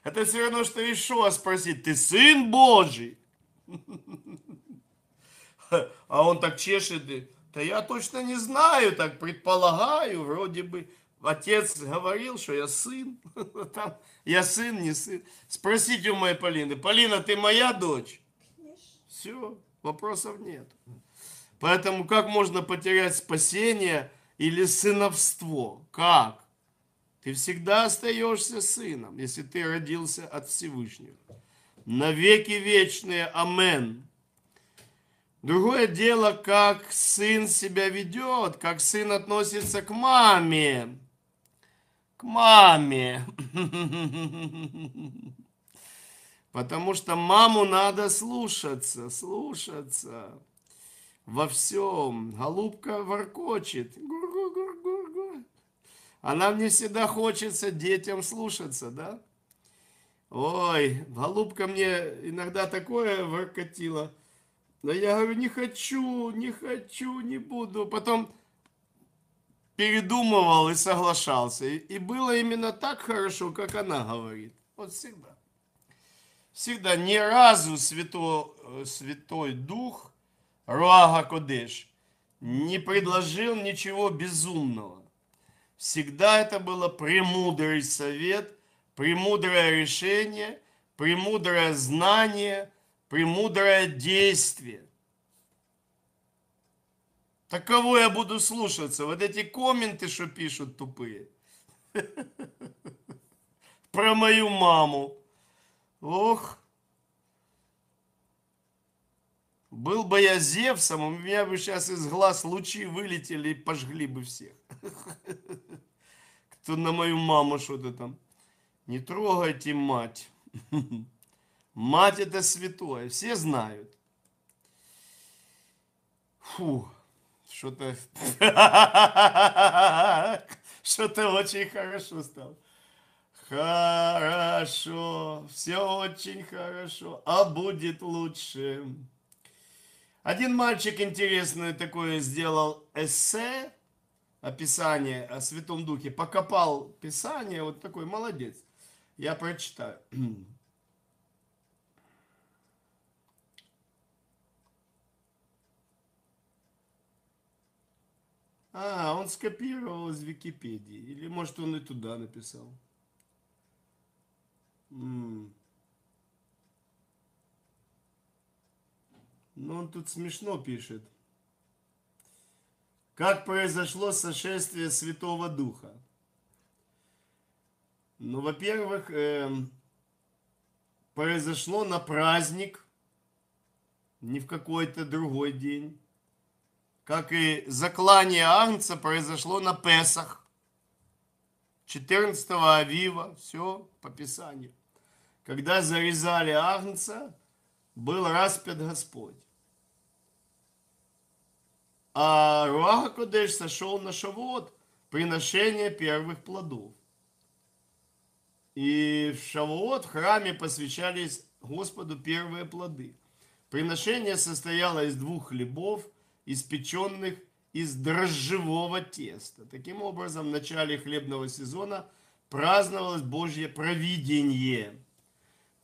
Это все равно, что Ишуа спросить. ты сын Божий? А он так чешет, да я точно не знаю, так предполагаю, вроде бы. Отец говорил, что я сын. Там, я сын, не сын. Спросите у моей Полины. Полина, ты моя дочь? Все. Вопросов нет. Поэтому как можно потерять спасение или сыновство? Как? Ты всегда остаешься сыном, если ты родился от Всевышнего. На веки вечные. Амен. Другое дело, как сын себя ведет, как сын относится к маме. К маме. Потому что маму надо слушаться, слушаться во всем. Голубка воркочет. Гур -гур -гур -гур -гур. Она мне всегда хочется детям слушаться, да? Ой, голубка мне иногда такое воркотила. Да я говорю, не хочу, не хочу, не буду. Потом передумывал и соглашался. и было именно так хорошо, как она говорит. Вот всегда всегда ни разу Святой, э, Святой Дух, Руага Кодеш, не предложил ничего безумного. Всегда это было премудрый совет, премудрое решение, премудрое знание, премудрое действие. Таково я буду слушаться? Вот эти комменты, что пишут тупые. Про мою маму. Ох, был бы я Зевсом, у меня бы сейчас из глаз лучи вылетели и пожгли бы всех. Кто на мою маму что-то там. Не трогайте мать. Мать это святое, все знают. Фу, что-то... Что-то очень хорошо стало. Хорошо, все очень хорошо, а будет лучше. Один мальчик интересное такое сделал эссе, описание о Святом Духе, покопал Писание, вот такой молодец. Я прочитаю. А, он скопировал из Википедии. Или, может, он и туда написал. Ну, он тут смешно пишет. Как произошло сошествие Святого Духа? Ну, во-первых, эм, произошло на праздник, не в какой-то другой день. Как и заклание Агнца произошло на Песах. 14 Авива, все по Писанию когда зарезали Агнца, был распят Господь. А Руаха Кодеш сошел на Шавуот, приношение первых плодов. И в Шавуот в храме посвящались Господу первые плоды. Приношение состояло из двух хлебов, испеченных из дрожжевого теста. Таким образом, в начале хлебного сезона праздновалось Божье провидение –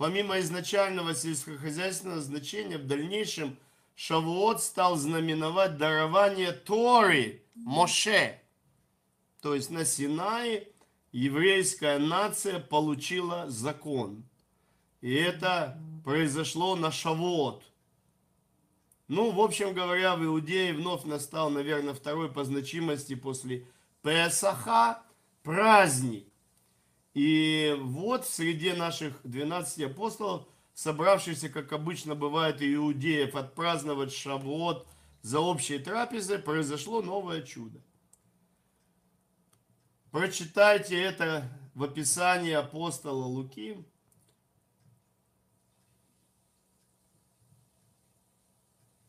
Помимо изначального сельскохозяйственного значения, в дальнейшем Шавуот стал знаменовать дарование Торы Моше. То есть на Синае еврейская нация получила закон. И это произошло на Шавуот. Ну, в общем говоря, в Иудее вновь настал, наверное, второй по значимости после Песаха праздник, и вот среди наших 12 апостолов, собравшихся, как обычно бывает, иудеев отпраздновать Шавуот за общие трапезы произошло новое чудо. Прочитайте это в описании апостола Луки.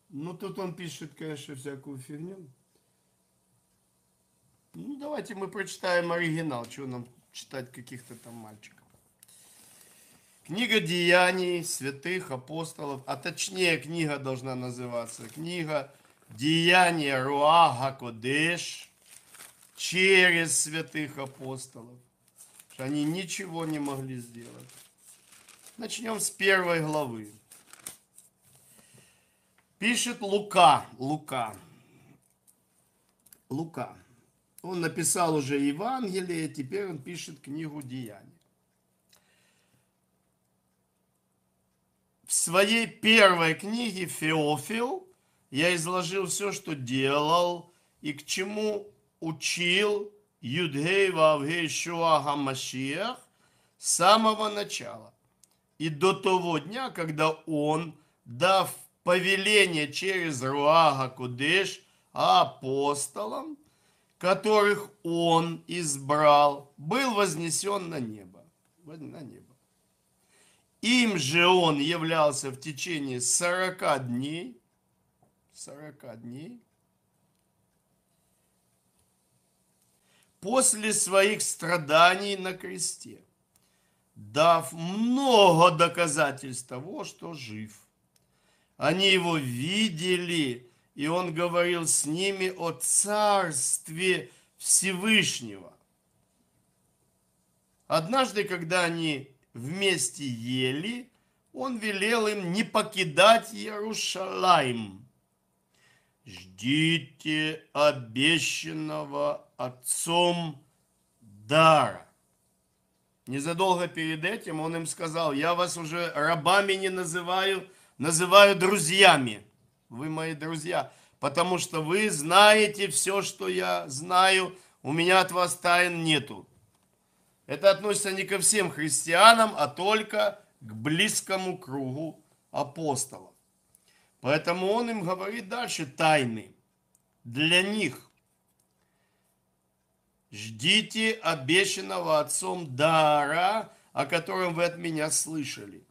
Ну, тут он пишет, конечно, всякую фигню. Ну, давайте мы прочитаем оригинал, что нам читать каких-то там мальчиков. Книга деяний святых апостолов, а точнее книга должна называться книга «Деяния Руага Кодеш» через святых апостолов. Они ничего не могли сделать. Начнем с первой главы. Пишет Лука, Лука, Лука. Он написал уже Евангелие, теперь он пишет книгу Деяний. В своей первой книге «Феофил» я изложил все, что делал и к чему учил Юдгей Вавгей Шуа Гамашиях с самого начала и до того дня, когда он, дав повеление через Руага Кудеш апостолам, которых Он избрал, был вознесен на небо. На небо. Им же Он являлся в течение 40 дней, 40 дней, после своих страданий на кресте, дав много доказательств того, что жив. Они его видели, и он говорил с ними о царстве Всевышнего. Однажды, когда они вместе ели, он велел им не покидать Ярушалаем. Ждите обещанного Отцом дара. Незадолго перед этим он им сказал, я вас уже рабами не называю, называю друзьями вы мои друзья, потому что вы знаете все, что я знаю, у меня от вас тайн нету. Это относится не ко всем христианам, а только к близкому кругу апостолов. Поэтому он им говорит дальше тайны для них. Ждите обещанного отцом дара, о котором вы от меня слышали.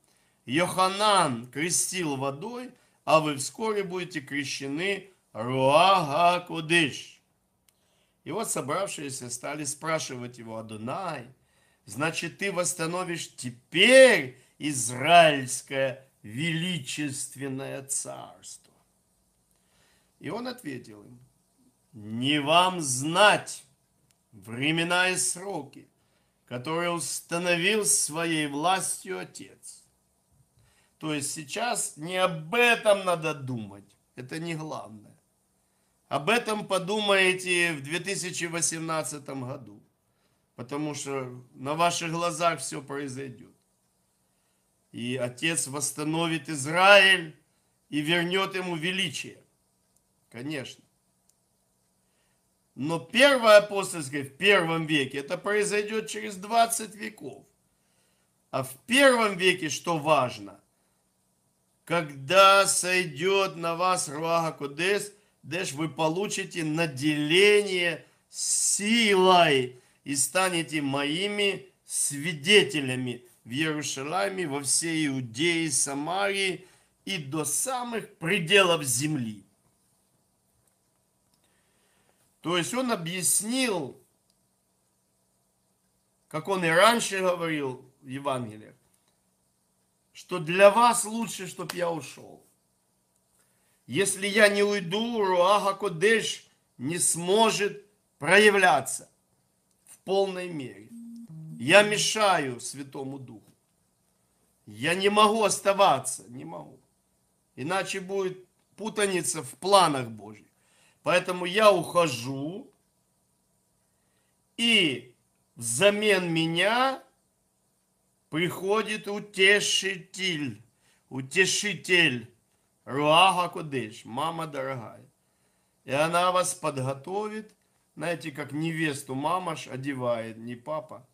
Йоханан крестил водой, а вы вскоре будете крещены Руаха Руагакудыш. И вот собравшиеся стали спрашивать его, Адунай, значит, ты восстановишь теперь израильское величественное царство. И он ответил им, не вам знать времена и сроки, которые установил своей властью Отец то есть сейчас не об этом надо думать. Это не главное. Об этом подумаете в 2018 году. Потому что на ваших глазах все произойдет. И Отец восстановит Израиль и вернет ему величие. Конечно. Но первая апостольская в первом веке, это произойдет через 20 веков. А в первом веке, что важно – когда сойдет на вас рвага Кудес, Деш, вы получите наделение силой и станете моими свидетелями в Иерусалиме, во всей Иудее, Самарии и до самых пределов земли. То есть он объяснил, как он и раньше говорил в Евангелии, что для вас лучше, чтобы я ушел. Если я не уйду, Руаха Кодеш не сможет проявляться в полной мере. Я мешаю Святому Духу. Я не могу оставаться, не могу. Иначе будет путаница в планах Божьих. Поэтому я ухожу, и взамен меня приходит утешитель, утешитель, Руага Кудыш, мама дорогая. И она вас подготовит, знаете, как невесту мамаш одевает, не папа.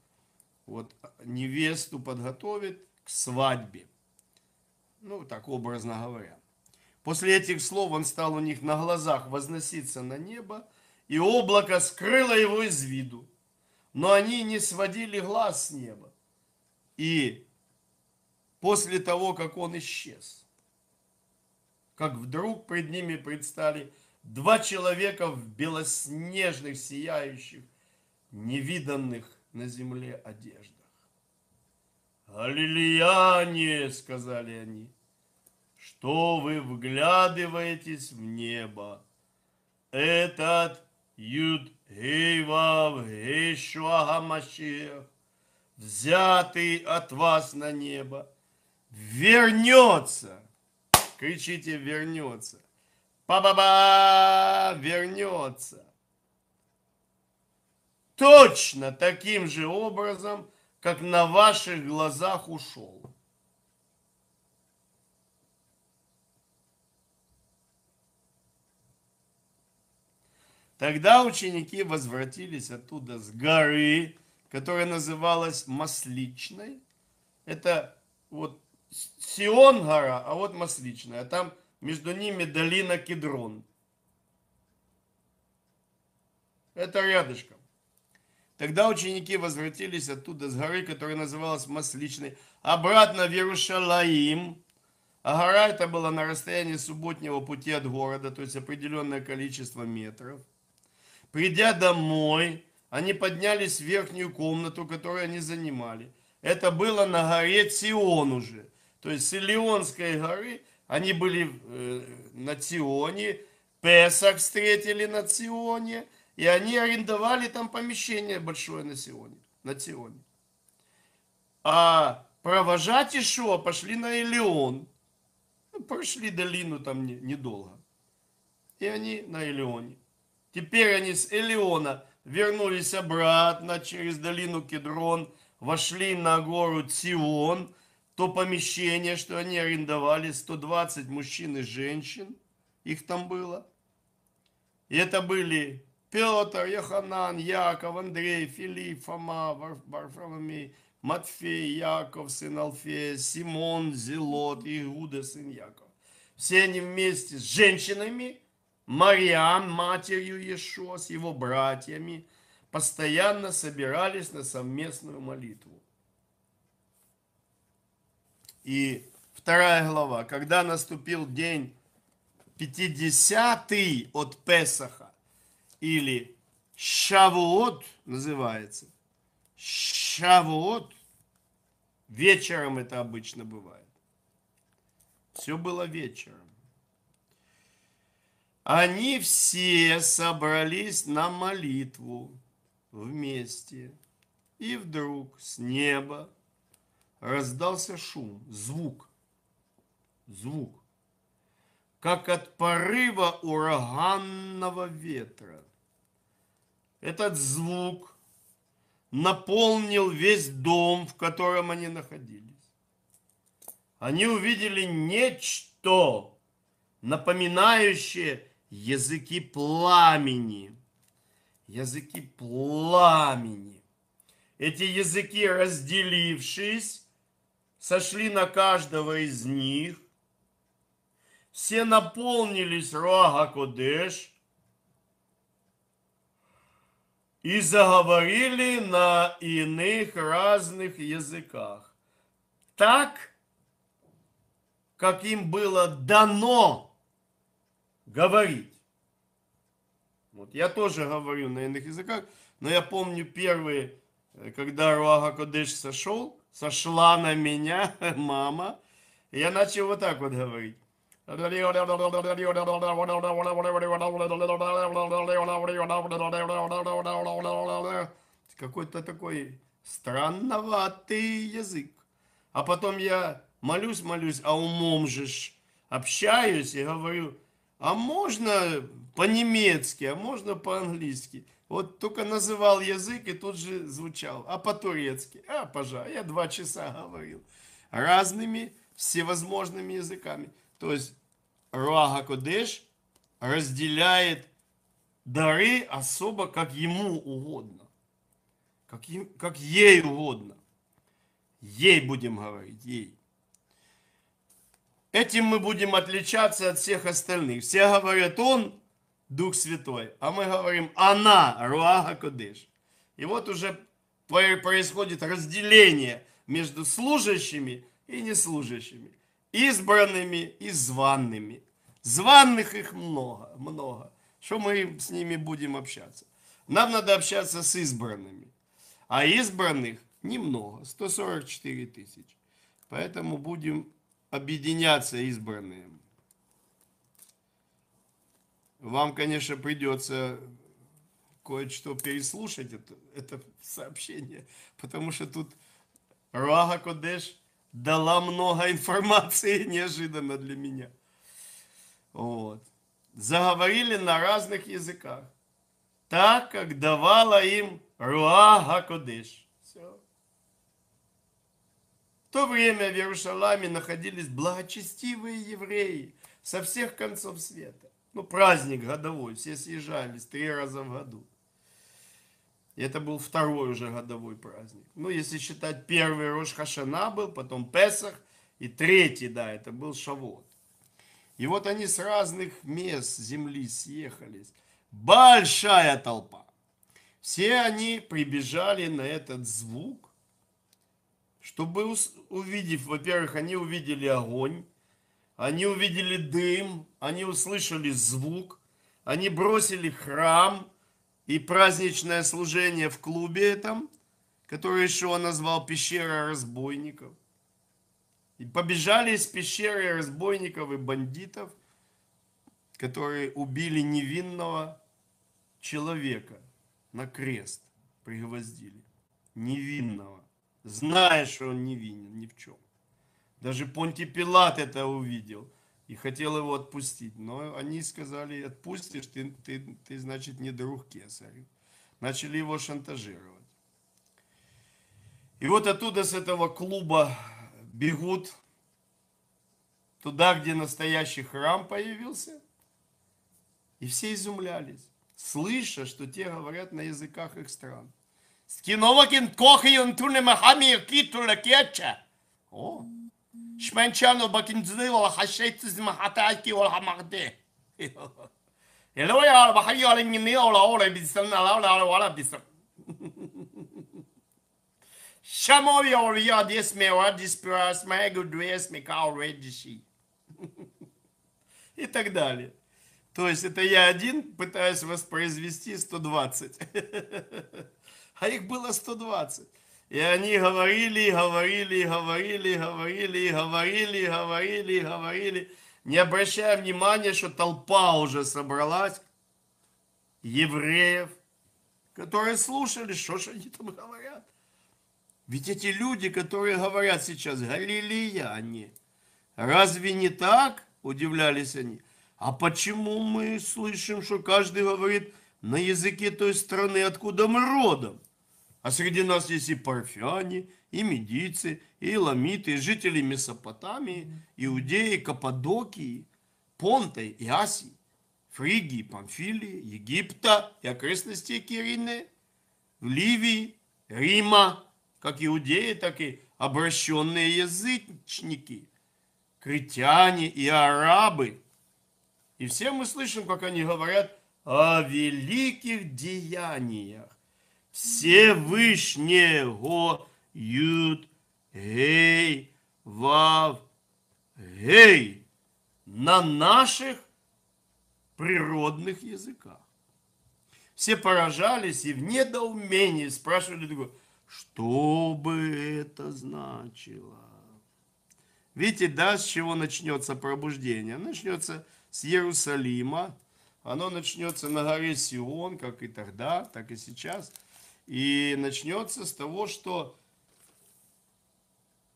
Вот невесту подготовит к свадьбе. Ну, так образно говоря. После этих слов он стал у них на глазах возноситься на небо, и облако скрыло его из виду. Но они не сводили глаз с неба. И после того, как он исчез, как вдруг пред ними предстали два человека в белоснежных, сияющих, невиданных на земле одеждах. «Аллилуйяне!» — сказали они. «Что вы вглядываетесь в небо? Этот Юд Гейвав Гейшуага Машех взятый от вас на небо, вернется. Кричите, вернется. Па-ба-ба, вернется. Точно таким же образом, как на ваших глазах ушел. Тогда ученики возвратились оттуда с горы, которая называлась Масличной. Это вот Сион гора, а вот Масличная. А там между ними долина Кедрон. Это рядышком. Тогда ученики возвратились оттуда с горы, которая называлась Масличной, обратно в Иерушалаим. А гора это была на расстоянии субботнего пути от города, то есть определенное количество метров. Придя домой, они поднялись в верхнюю комнату, которую они занимали. Это было на горе Цион уже. То есть с Илионской горы они были э, на Ционе, Песах встретили на Ционе, и они арендовали там помещение большое на Сионе. На Ционе. А провожать Ишуа пошли на Илион. Ну, прошли долину там недолго. Не и они на Илионе. Теперь они с Элеона вернулись обратно через долину Кедрон, вошли на гору Цион, то помещение, что они арендовали, 120 мужчин и женщин, их там было. И это были Петр, Яханан, Яков, Андрей, Филипп, Фома, Варфоломей, Матфей, Яков, сын Алфея, Симон, Зелот, Иуда, сын Яков. Все они вместе с женщинами – Мариам, матерью Ешо, с его братьями, постоянно собирались на совместную молитву. И вторая глава. Когда наступил день 50 от Песаха, или Шавуот называется, Шавуот, вечером это обычно бывает. Все было вечером. Они все собрались на молитву вместе. И вдруг с неба раздался шум, звук, звук, как от порыва ураганного ветра. Этот звук наполнил весь дом, в котором они находились. Они увидели нечто, напоминающее языки пламени. Языки пламени. Эти языки, разделившись, сошли на каждого из них. Все наполнились рога Кодеш и заговорили на иных разных языках. Так, как им было дано говорить. Вот я тоже говорю на иных языках, но я помню первые, э, когда Руага Кодыш сошел, сошла на меня мама, и я начал вот так вот говорить. Какой-то такой странноватый язык. А потом я молюсь, молюсь, а умом же общаюсь и говорю, а можно по-немецки, а можно по-английски. Вот только называл язык и тут же звучал. А по-турецки? А, пожалуй, я два часа говорил. Разными всевозможными языками. То есть Руага Кодеш разделяет дары особо, как ему угодно. Как, им, как ей угодно. Ей будем говорить, ей. Этим мы будем отличаться от всех остальных. Все говорят «Он», Дух Святой, а мы говорим «Она», Руаха Кудыш. И вот уже происходит разделение между служащими и неслужащими, избранными и званными. Званных их много, много. Что мы с ними будем общаться? Нам надо общаться с избранными. А избранных немного, 144 тысячи. Поэтому будем объединяться избранные. Вам, конечно, придется кое-что переслушать это, это сообщение, потому что тут Рага Кодеш дала много информации неожиданно для меня. Вот. Заговорили на разных языках, так как давала им Руага Кодеш. В то время в Иерусалиме находились благочестивые евреи со всех концов света. Ну, праздник годовой, все съезжались три раза в году. И это был второй уже годовой праздник. Ну, если считать, первый Рош Хашана был, потом Песах, и третий, да, это был Шавот. И вот они с разных мест земли съехались. Большая толпа. Все они прибежали на этот звук, чтобы, увидев, во-первых, они увидели огонь, они увидели дым, они услышали звук, они бросили храм и праздничное служение в клубе этом, который еще он назвал пещера разбойников. И побежали из пещеры разбойников и бандитов, которые убили невинного человека на крест, пригвоздили. Невинного зная, что он не винен ни в чем. Даже Понти Пилат это увидел и хотел его отпустить. Но они сказали, отпустишь, ты, ты, ты значит, не друг кесарю. Начали его шантажировать. И вот оттуда, с этого клуба, бегут туда, где настоящий храм появился. И все изумлялись, слыша, что те говорят на языках их стран. Skinolagin kohion tunne mahami kitula ketcha. Oh. Shmanchano bakinzil or hashetis mahataki or hamarde. Eloya bahayolin in the ola ola bisan ala wala bisan. Chamou-lhe ao rio desse meu dispiras, mego двес, мекал, редиши. И так далее. То есть это я один пытаюсь воспроизвести 120 а их было 120. И они говорили, говорили, говорили, говорили, говорили, говорили, говорили, не обращая внимания, что толпа уже собралась евреев, которые слушали, что же они там говорят. Ведь эти люди, которые говорят сейчас, Галилея они. Разве не так? Удивлялись они. А почему мы слышим, что каждый говорит на языке той страны, откуда мы родом? А среди нас есть и парфяне, и медийцы, и ламиты, и жители Месопотамии, Иудеи, Каппадокии, Понта и Асии, Фригии, Памфилии, Египта и окрестностей Кирины, Ливии, Рима, как иудеи, так и обращенные язычники, критяне и арабы. И все мы слышим, как они говорят о великих деяниях Всевышнего Юд Гей Вав Гей на наших природных языках. Все поражались и в недоумении спрашивали друг что бы это значило? Видите, да, с чего начнется пробуждение? Начнется с Иерусалима, оно начнется на горе Сион, как и тогда, так и сейчас – и начнется с того, что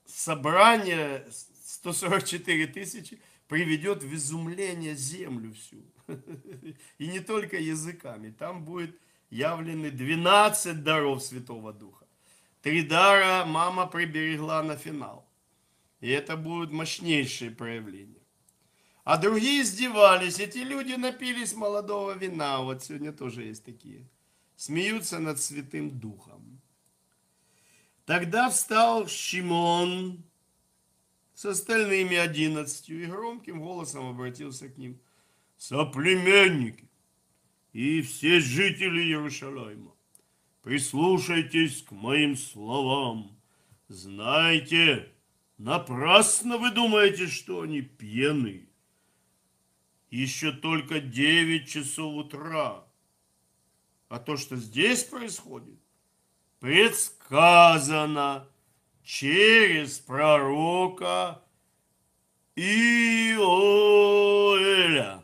собрание 144 тысячи приведет в изумление землю всю. И не только языками. Там будет явлены 12 даров Святого Духа. Три дара мама приберегла на финал. И это будет мощнейшее проявление. А другие издевались. Эти люди напились молодого вина. Вот сегодня тоже есть такие смеются над Святым Духом. Тогда встал Шимон с остальными одиннадцатью и громким голосом обратился к ним. Соплеменники и все жители Иерусалима, прислушайтесь к моим словам. Знайте, напрасно вы думаете, что они пьяны. Еще только девять часов утра – а то, что здесь происходит, предсказано через пророка Иоэля.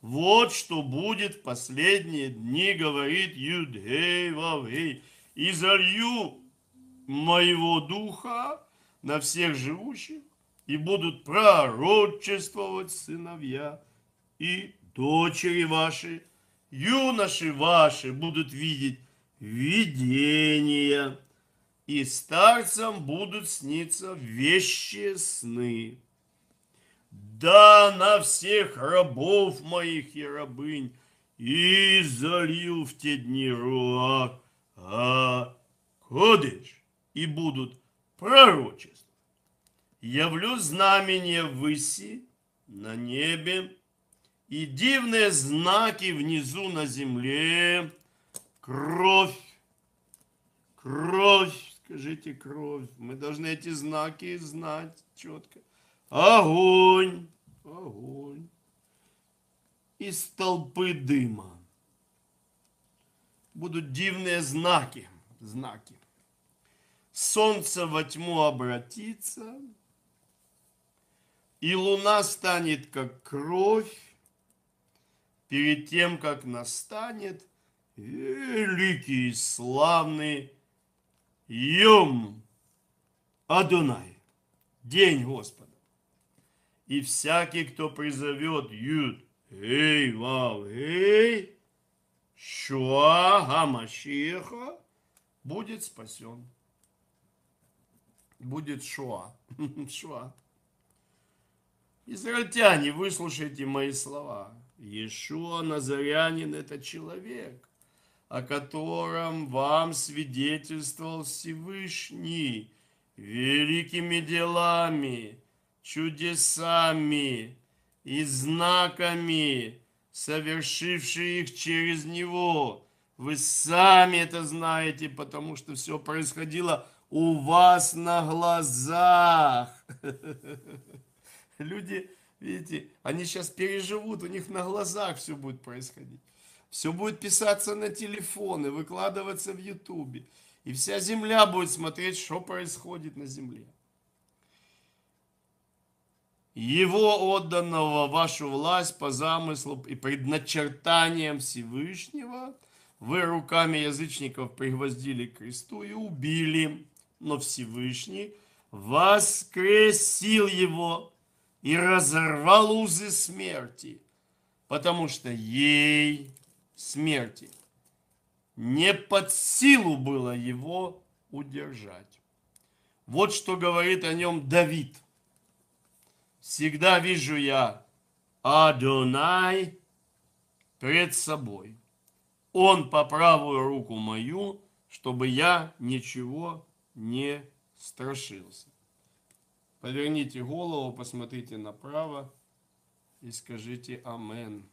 Вот что будет в последние дни, говорит Юдгей Вавгей. И залью моего духа на всех живущих, и будут пророчествовать сыновья и дочери ваши, юноши ваши будут видеть видения, и старцам будут сниться вещи сны. Да, на всех рабов моих и рабынь и залил в те дни руах, а кодыш, и будут пророчества. Явлю знамение выси на небе и дивные знаки внизу на земле. Кровь, кровь, скажите кровь. Мы должны эти знаки знать четко. Огонь, огонь. и столпы дыма. Будут дивные знаки, знаки. Солнце во тьму обратится, и луна станет как кровь, перед тем, как настанет великий и славный Йом Адунай, день Господа. И всякий, кто призовет Юд, Эй, Вав, Эй, Шуа Гамашиха, будет спасен. Будет Шуа. Шуа. Израильтяне, выслушайте мои слова. Иешуа Назарянин – это человек, о котором вам свидетельствовал Всевышний великими делами, чудесами и знаками, совершившие их через него. Вы сами это знаете, потому что все происходило у вас на глазах. Люди Видите, они сейчас переживут, у них на глазах все будет происходить. Все будет писаться на телефоны, выкладываться в Ютубе. И вся земля будет смотреть, что происходит на земле. Его отданного вашу власть по замыслу и предначертаниям Всевышнего вы руками язычников пригвоздили к кресту и убили, но Всевышний воскресил его и разорвал узы смерти, потому что ей, смерти, не под силу было его удержать. Вот что говорит о нем Давид. Всегда вижу я Адонай пред собой. Он по правую руку мою, чтобы я ничего не страшился. Поверните голову, посмотрите направо и скажите «Амен».